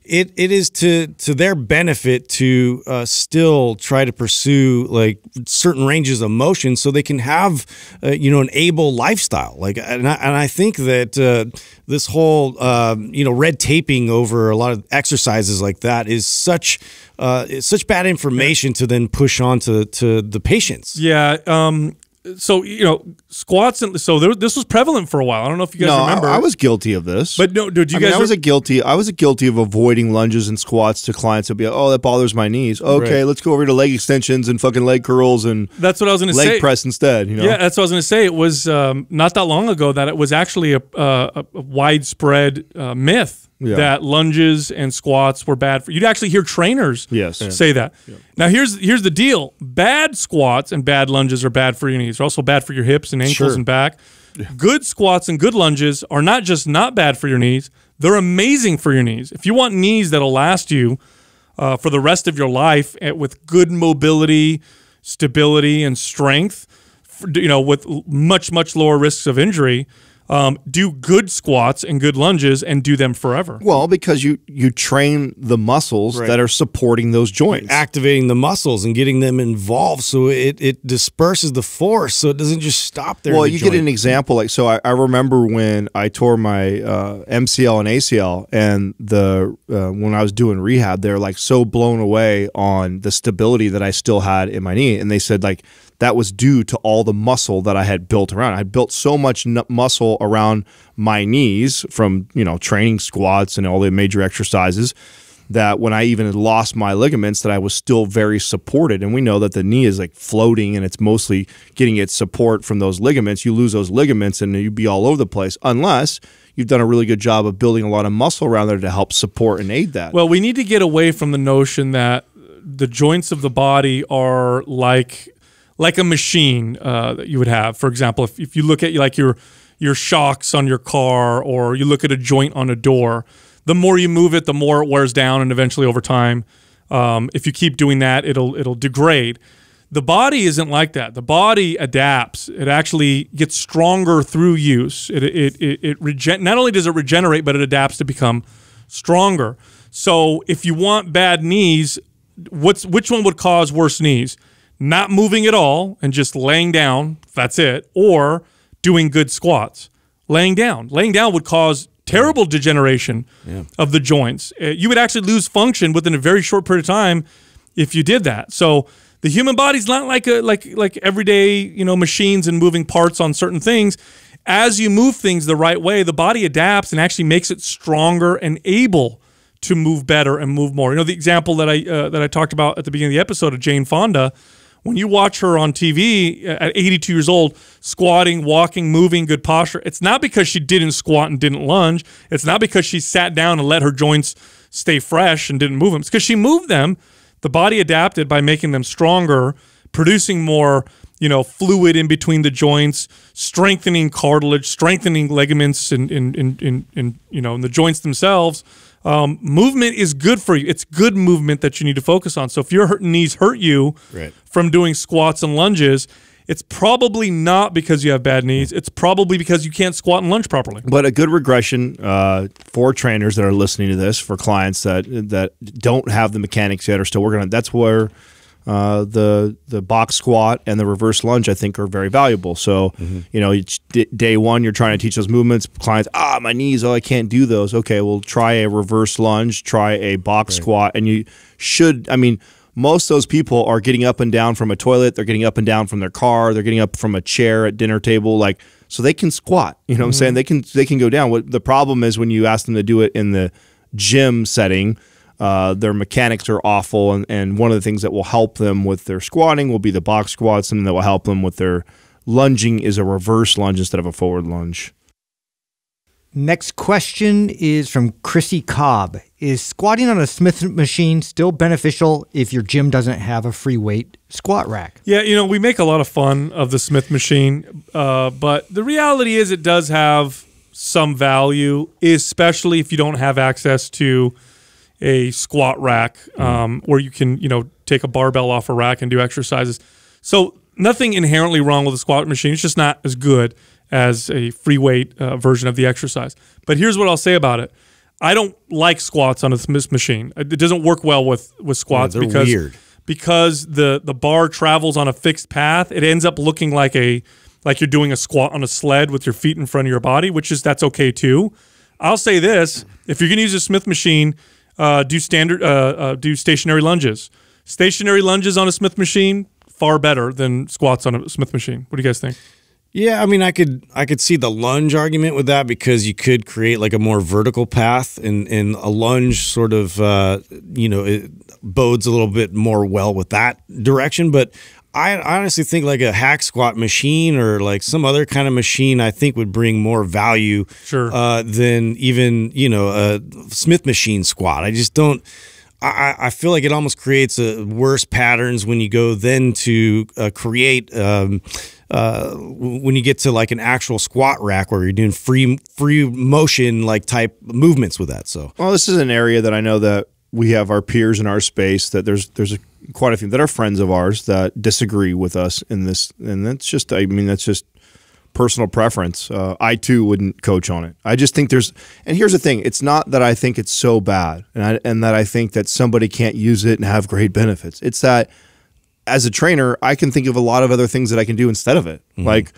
it, it is to to their benefit to uh, still try to pursue like certain ranges of motion, so they can have uh, you know an able lifestyle. Like, and I, and I think that uh, this whole um, you know red taping over a lot of exercises like that is such uh, such bad information yeah. to then push on to to the patients. Yeah. Um so you know squats and so there, this was prevalent for a while. I don't know if you guys no, remember. I, I was guilty of this. But no, did you I guys? Mean, I was a guilty. I was a guilty of avoiding lunges and squats to clients that be like, oh that bothers my knees. Okay, right. let's go over to leg extensions and fucking leg curls and that's what I was going to say. Leg press instead. You know? Yeah, that's what I was going to say. It was um, not that long ago that it was actually a, uh, a widespread uh, myth yeah. that lunges and squats were bad for you'd actually hear trainers yes. say that. Yeah. Now here's here's the deal. Bad squats and bad lunges are bad for your knees. They're also bad for your hips and ankles sure. and back. Good squats and good lunges are not just not bad for your knees, they're amazing for your knees. If you want knees that'll last you uh, for the rest of your life at, eh, with good mobility, stability, and strength, for, you know, with much, much lower risks of injury – um, do good squats and good lunges and do them forever. Well, because you you train the muscles right. that are supporting those joints, activating the muscles and getting them involved, so it it disperses the force, so it doesn't just stop there. Well, the you joint. get an example like so. I, I remember when I tore my uh, MCL and ACL, and the uh, when I was doing rehab, they're like so blown away on the stability that I still had in my knee, and they said like that was due to all the muscle that I had built around. I built so much muscle around my knees from, you know, training squats and all the major exercises that when I even lost my ligaments that I was still very supported and we know that the knee is like floating and it's mostly getting its support from those ligaments you lose those ligaments and you'd be all over the place unless you've done a really good job of building a lot of muscle around there to help support and aid that well we need to get away from the notion that the joints of the body are like like a machine uh, that you would have. For example, if, if you look at like your your shocks on your car or you look at a joint on a door, the more you move it, the more it wears down, and eventually over time, um, if you keep doing that, it'll it'll degrade. The body isn't like that. The body adapts. It actually gets stronger through use. It it it, it regen- not only does it regenerate, but it adapts to become stronger. So if you want bad knees, what's which one would cause worse knees? not moving at all and just laying down, that's it, or doing good squats. Laying down. Laying down would cause terrible degeneration yeah. of the joints. Uh, you would actually lose function within a very short period of time if you did that. So the human body's not like a like like everyday, you know, machines and moving parts on certain things. As you move things the right way, the body adapts and actually makes it stronger and able to move better and move more. You know, the example that I uh, that I talked about at the beginning of the episode of Jane Fonda, when you watch her on TV uh, at 82 years old, squatting, walking, moving, good posture, it's not because she didn't squat and didn't lunge. It's not because she sat down and let her joints stay fresh and didn't move them. It's because she moved them. The body adapted by making them stronger, producing more, you know, fluid in between the joints, strengthening cartilage, strengthening ligaments and in, in, in, in, you know, in the joints themselves – um, movement is good for you. It's good movement that you need to focus on. So if your knees hurt you right. from doing squats and lunges, it's probably not because you have bad knees. It's probably because you can't squat and lunge properly. But a good regression uh, for trainers that are listening to this, for clients that that don't have the mechanics yet, are still working on. That's where uh, the the box squat and the reverse lunge I think are very valuable. So mm -hmm. you know, day one you're trying to teach those movements. Clients, ah, my knees, oh, I can't do those. Okay, well, try a reverse lunge, try a box right. squat, and you should. I mean, most those people are getting up and down from a toilet. They're getting up and down from their car. They're getting up from a chair at dinner table, like. So they can squat, you know mm -hmm. what I'm saying? Mm-hmm. They can they can go down. What the problem is when you ask them to do it in the gym setting, uh, their mechanics are awful, and, and one of the things that will help them with their squatting will be the box squat. Something that will help them with their lunging is a reverse lunge instead of a forward lunge. Next question is from Chrissy Cobb. Is squatting on a Smith machine still beneficial if your gym doesn't have a free weight squat rack? Yeah, you know, we make a lot of fun of the Smith machine, uh, but the reality is it does have some value, especially if you don't have access to – a squat rack hmm. um, where you can you know take a barbell off a rack and do exercises. So nothing inherently wrong with a squat machine. It's just not as good as a free weight uh, version of the exercise. But here's what I'll say about it. I don't like squats on a Smith machine. Uh, it doesn't work well with with squats yeah, because weird. because the the bar travels on a fixed path. It ends up looking like a like you're doing a squat on a sled with your feet in front of your body, which is that's okay too. I'll say this: if you're going to use a Smith machine, uh, do standard, uh, uh, do stationary lunges. Stationary lunges on a Smith machine far better than squats on a Smith machine. What do you guys think? Yeah, I mean, I could I could see the lunge argument with that because you could create like a more vertical path, and and a lunge sort of uh, you know it bodes a little bit more well with that direction. But I honestly think like a hack squat machine or like some other kind of machine, I think would bring more value sure. uh, than even you know a Smith machine squat. I just don't. I, I feel like it almost creates a uh, worse patterns when you go then to uh, create um, uh, when you get to like an actual squat rack where you're doing free free motion like type movements with that. So well, this is an area that I know that we have our peers in our space that there's there's a, quite a few that are friends of ours that disagree with us in this, and that's just I mean that's just personal preference. Uh, I too wouldn't coach on it. I just think there's, and here's the thing: it's not that I think it's so bad, and I, and that I think that somebody can't use it and have great benefits. It's that as a trainer, I can think of a lot of other things that I can do instead of it, mm -hmm. like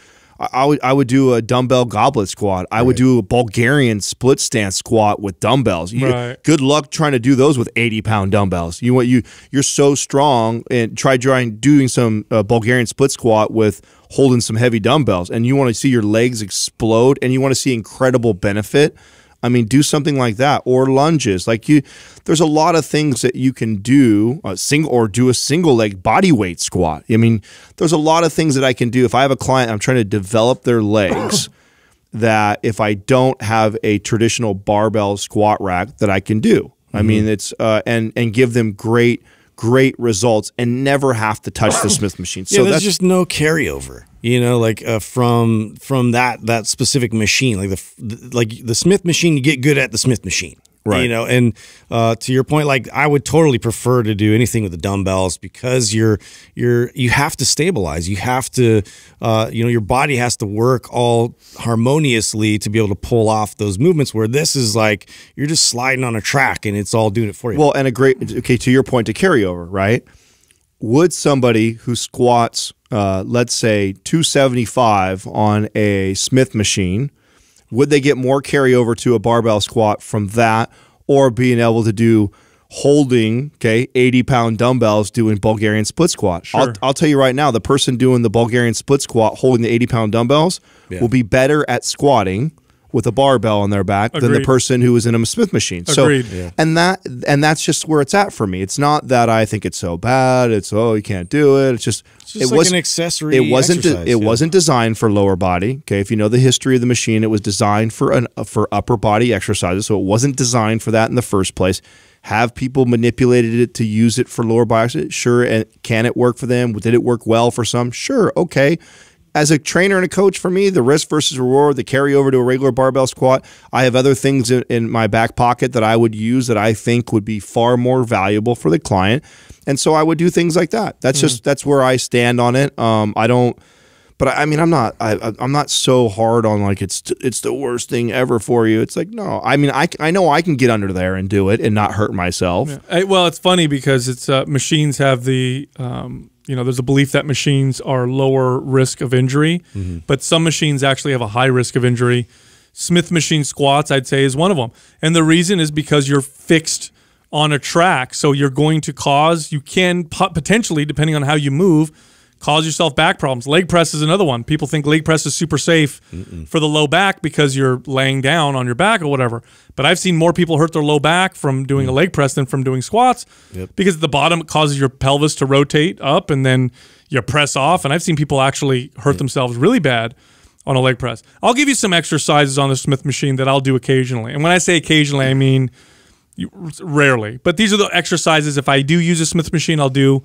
I, would I would do a dumbbell goblet squat. I right. would do a Bulgarian split stance squat with dumbbells. You, right. Good luck trying to do those with eighty pound dumbbells. You want you you're so strong and try trying doing some uh, Bulgarian split squat with holding some heavy dumbbells, and you want to see your legs explode, and you want to see incredible benefit I mean, do something like that or lunges. Like you, there's a lot of things that you can do a single or do a single leg body weight squat. I mean, there's a lot of things that I can do. If I have a client, I'm trying to develop their legs that if I don't have a traditional barbell squat rack that I can do. Mm -hmm. I mm-hmm. mean, it's, uh, and, and give them great, great results and never have to touch the Smith machine. So yeah, there's just no carryover you know like uh, from from that that specific machine like the like the smith machine you get good at the smith machine right you know and uh, to your point like i would totally prefer to do anything with the dumbbells because you're you're you have to stabilize you have to uh, you know your body has to work all harmoniously to be able to pull off those movements where this is like you're just sliding on a track and it's all doing it for you well and a great okay to your point to carry over right would somebody who squats, uh, let's say, 275 on a Smith machine, would they get more carryover to a barbell squat from that or being able to do holding, okay, 80 pound dumbbells doing Bulgarian split squat? Sure. I'll, I'll, tell you right now, the person doing the Bulgarian split squat holding the 80 pound dumbbells yeah. will be better at squatting with a barbell on their back Agreed. than the person who is in a Smith machine. Agreed. So, yeah. and that and that's just where it's at for me. It's not that I think it's so bad. It's oh you can't do it. It's just, it's just it like was an accessory. It wasn't it yeah. wasn't designed for lower body. Okay, if you know the history of the machine, it was designed for an for upper body exercises. So it wasn't designed for that in the first place. Have people manipulated it to use it for lower body? Sure. And can it work for them? Did it work well for some? Sure. Okay as a trainer and a coach for me, the risk versus reward, the carryover to a regular barbell squat, I have other things in my back pocket that I would use that I think would be far more valuable for the client. And so I would do things like that. That's mm just that's where I stand on it. Um, I don't but I, I mean I'm not I, I'm not so hard on like it's it's the worst thing ever for you. It's like no, I mean I, I know I can get under there and do it and not hurt myself. Yeah. I, well, it's funny because it's uh, machines have the um, you know, there's a belief that machines are lower risk of injury, mm -hmm. but some machines actually have a high risk of injury. Smith machine squats, I'd say, is one of them. And the reason is because you're fixed on a track. So you're going to cause, you can potentially, depending on how you move, cause yourself back problems. Leg press is another one. People think leg press is super safe mm -mm. for the low back because you're laying down on your back or whatever. But I've seen more people hurt their low back from doing mm. a leg press than from doing squats yep. because the bottom it causes your pelvis to rotate up and then you press off. And I've seen people actually hurt yep. themselves really bad on a leg press. I'll give you some exercises on the Smith machine that I'll do occasionally. And when I say occasionally, I mean rarely. But these are the exercises if I do use a Smith machine, I'll do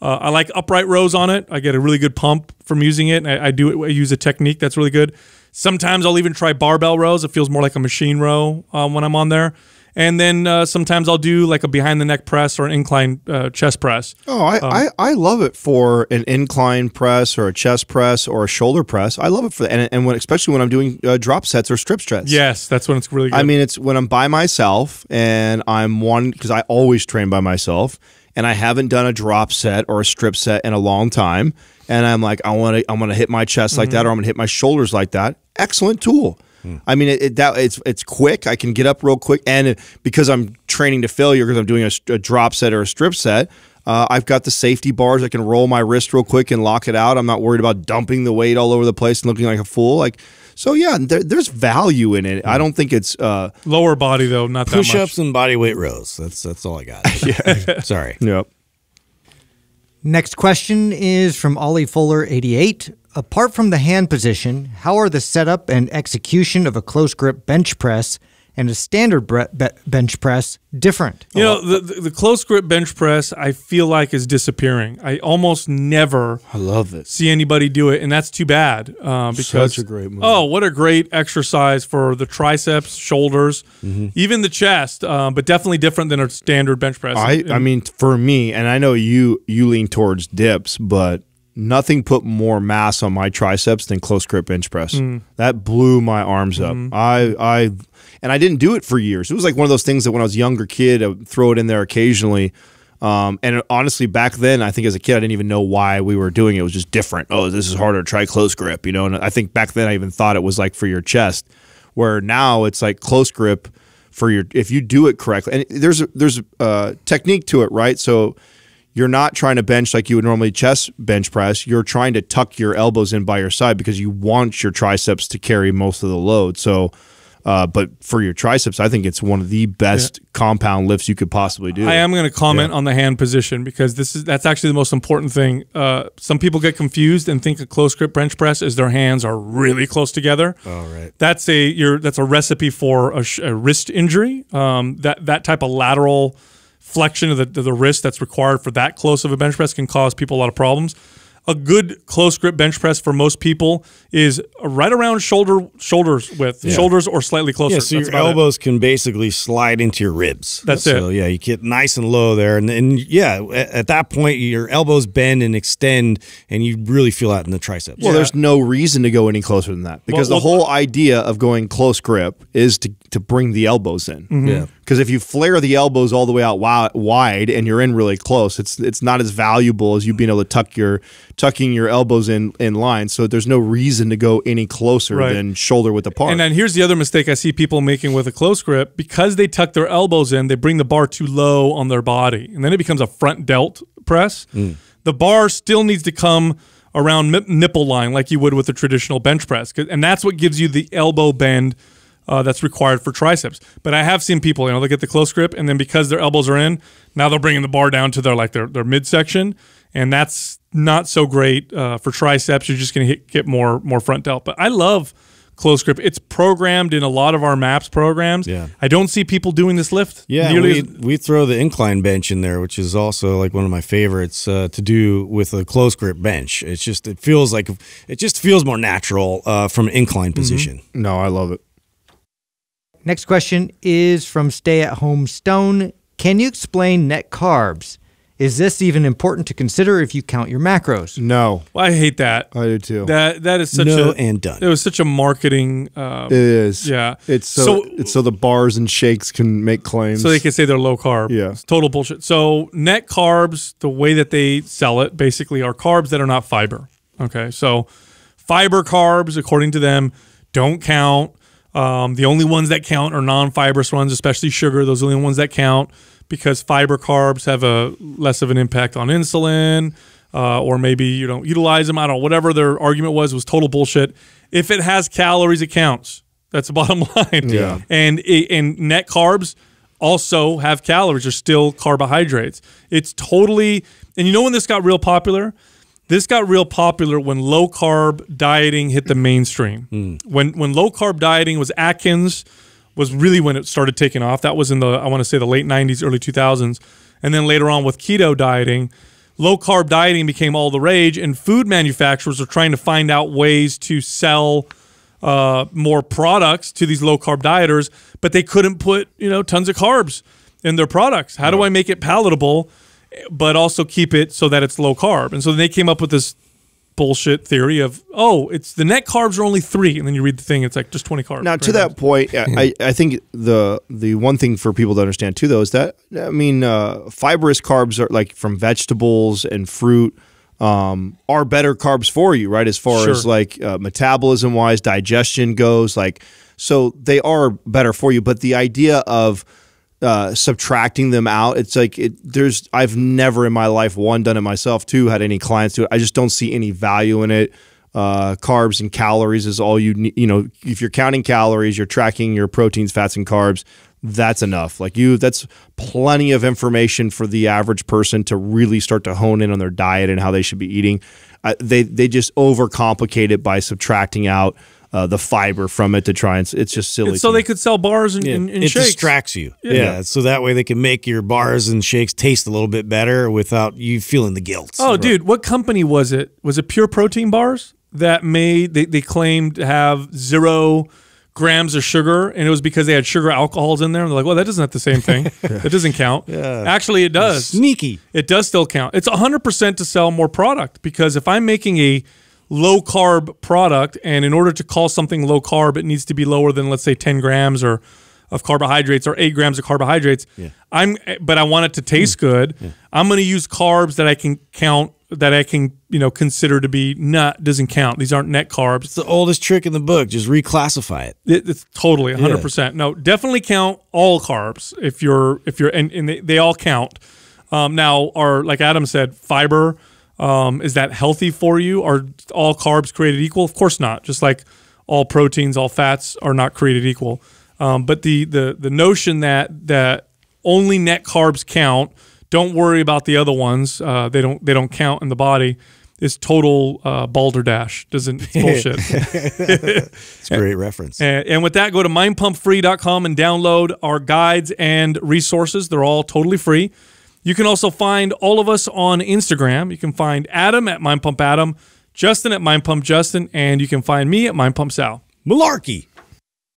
uh, I like upright rows on it. I get a really good pump from using it. I, I, do I use a technique that's really good. Sometimes I'll even try barbell rows. It feels more like a machine row uh, when I'm on there. And then uh, sometimes I'll do like a behind the neck press or an incline uh, chest press. Oh, I, um, I, I, love it for an incline press or a chest press or a shoulder press. I love it for that. And, and when, especially when I'm doing uh, drop sets or strip sets. Yes, that's when it's really good. I mean, it's when I'm by myself and I'm one, because I always train by myself and I haven't done a drop set or a strip set in a long time. And I'm like, I want to, I'm going to hit my chest like mm -hmm. that, or I'm going to hit my shoulders like that. Excellent tool. Mm. I mean, it, it, that it's it's quick. I can get up real quick, and because I'm training to failure, because I'm doing a, a drop set or a strip set, uh, I've got the safety bars. I can roll my wrist real quick and lock it out. I'm not worried about dumping the weight all over the place and looking like a fool. Like so yeah, there, there's value in it. I hmm. don't think it's uh, lower body though, not push ups and body weight rows. That's that's all I got. Sorry. Yep. Next question is from Ollie Fuller, 88. Apart from the hand position, how are the setup and execution of a close grip bench press and a standard bre- be- bench press different? You know, the, the close grip bench press, I feel like is disappearing. I almost never I love this. see anybody do it, and that's too bad uh, because such a great move. Oh, what a great exercise for the triceps, shoulders, mm-hmm. even the chest, uh, but definitely different than a standard bench press. I, and, I mean, for me, and I know you you lean towards dips, but nothing put more mass on my triceps than close grip bench press. Mm. That blew my arms up. Mm. I I and I didn't do it for years. It was like one of those things that when I was a younger kid, I would throw it in there occasionally. Um, and honestly, back then, I think as a kid, I didn't even know why we were doing it. It was just different. Oh, this is harder. Try close grip, you know. And I think back then, I even thought it was like for your chest, where now it's like close grip for your if you do it correctly. And there's a, there's a uh, technique to it, right? So you're not trying to bench like you would normally chest bench press. You're trying to tuck your elbows in by your side because you want your triceps to carry most of the load. So, uh, but for your triceps, I think it's one of the best yeah. compound lifts you could possibly do. I am going to comment yeah. on the hand position because this is that's actually the most important thing. Uh, some people get confused and think a close grip bench press is their hands are really close together. All oh, right, that's a you're, that's a recipe for a, a wrist injury. Um, that that type of lateral flexion of the, the, the wrist that's required for that close of a bench press can cause people a lot of problems. A good close grip bench press for most people is right around shoulder shoulders width, yeah. shoulders or slightly closer. Yeah, so that's your elbows it. can basically slide into your ribs. That's so, it. So yeah, you get nice and low there, and and yeah, at, at, that point your elbows bend and extend, and you really feel that in the triceps. Well, yeah. there's no reason to go any closer than that because well, the well, whole idea of going close grip is to to bring the elbows in. Mm -hmm. Yeah because if you flare the elbows all the way out wide and you're in really close, it's it's not as valuable as you being able to tuck your tucking your elbows in in line. So there's no reason to go any closer right. than shoulder width apart. And then here's the other mistake I see people making with a close grip because they tuck their elbows in, they bring the bar too low on their body, and then it becomes a front delt press. Mm. The bar still needs to come around nipple line like you would with a traditional bench press, and that's what gives you the elbow bend uh, that's required for triceps. But I have seen people, you know, they get the close grip, and then because their elbows are in, now they're bringing the bar down to their like their their midsection, and that's not so great uh, for triceps. You're just going to get more more front delt. But I love close grip. It's programmed in a lot of our maps programs. Yeah. I don't see people doing this lift. Yeah, we, we throw the incline bench in there, which is also like one of my favorites uh, to do with a close grip bench. It's just it feels like it just feels more natural uh, from an incline mm-hmm. position. Mm -hmm. No, I love it. Next question is from Stay at Home Stone. Can you explain net carbs? Is this even important to consider if you count your macros? No, well, I hate that. I do too. That that is such no a and done. It was such a marketing. Um, it is. Yeah. It's so, so, it's so the bars and shakes can make claims. So they can say they're low carb. Yeah. It's total bullshit. So net carbs, the way that they sell it, basically are carbs that are not fiber. Okay. So fiber carbs, according to them, don't count. Um, the only ones that count are non-fibrous ones, especially sugar. Those are the only ones that count because fiber carbs have a less of an impact on insulin, uh, or maybe you don't utilize them. I don't know. Whatever their argument was was total bullshit. If it has calories, it counts. That's the bottom line. Yeah. And and net carbs also have calories. they Are still carbohydrates. It's totally. And you know when this got real popular this got real popular when low carb dieting hit the mainstream. Mm. When when low carb dieting was Atkins was really when it started taking off. That was in the I want to say the late 90s, early 2000s. And then later on with keto dieting, low carb dieting became all the rage and food manufacturers are trying to find out ways to sell uh, more products to these low carb dieters, but they couldn't put, you know, tons of carbs in their products. How do I make it palatable? but also keep it so that it's low carb. And so they came up with this bullshit theory of oh, it's the net carbs are only three, and then you read the thing, it's like just twenty carbs. Now, to that point, I, I think the the one thing for people to understand too, though, is that I mean, uh, fibrous carbs are like from vegetables and fruit um, are better carbs for you, right? As far sure. as like uh, metabolism wise, digestion goes, like so they are better for you. But the idea of uh, subtracting them out. It's like it, there's I've never in my life one done it myself, two had any clients do it. I just don't see any value in it. Uh, carbs and calories is all you need. You know, if you're counting calories, you're tracking your proteins, fats, and carbs. That's enough. Like you, that's plenty of information for the average person to really start to hone in on their diet and how they should be eating. Uh, they they just overcomplicate it by subtracting out uh, the fiber from it to try and it's just silly. It's so they could sell bars and, yeah. and, and it shakes. distracts you. Yeah. yeah. so that way they can make your bars and shakes taste a little bit better without you feeling the guilt. Oh, right. dude, what company was it? Was it Pure Protein Bars that made they they claimed to have zero grams of sugar, and it was because they had sugar alcohols in there. And they're like, well, that does isn't have the same thing. That doesn't count. Yeah. Actually, it does. It's sneaky. It does still count. It's 100% to sell more product because if I'm making a low carb product. And in order to call something low carb, it needs to be lower than, let's say, 10 grams or of carbohydrates or eight grams of carbohydrates. Yeah. I'm, but I want it to taste mm. good. Yeah. I'm going to use carbs that I can count that I can you know consider to be nut doesn't count. These aren't net carbs. It's the oldest trick in the book. Just reclassify it. it it's totally 100. Yeah. percent No, definitely count all carbs if you're if you're and, and they, they all count. Um, now are like Adam said, fiber. Um, is that healthy for you? Are all carbs created equal? Of course not. Just like all proteins, all fats are not created equal. Um, but the the the notion that that only net carbs count. Don't worry about the other ones. Uh, they don't they don't count in the body. Is total uh, balderdash. Doesn't it's bullshit. it's a great reference. And, and, with that, go to mindpumpfree.com and download our guides and resources. They're all totally free. You can also find all of us on Instagram. You can find Adam at Mind Pump Adam, Justin at Mind Pump Justin, and you can find me at Mind Pump Sal. Malarkey.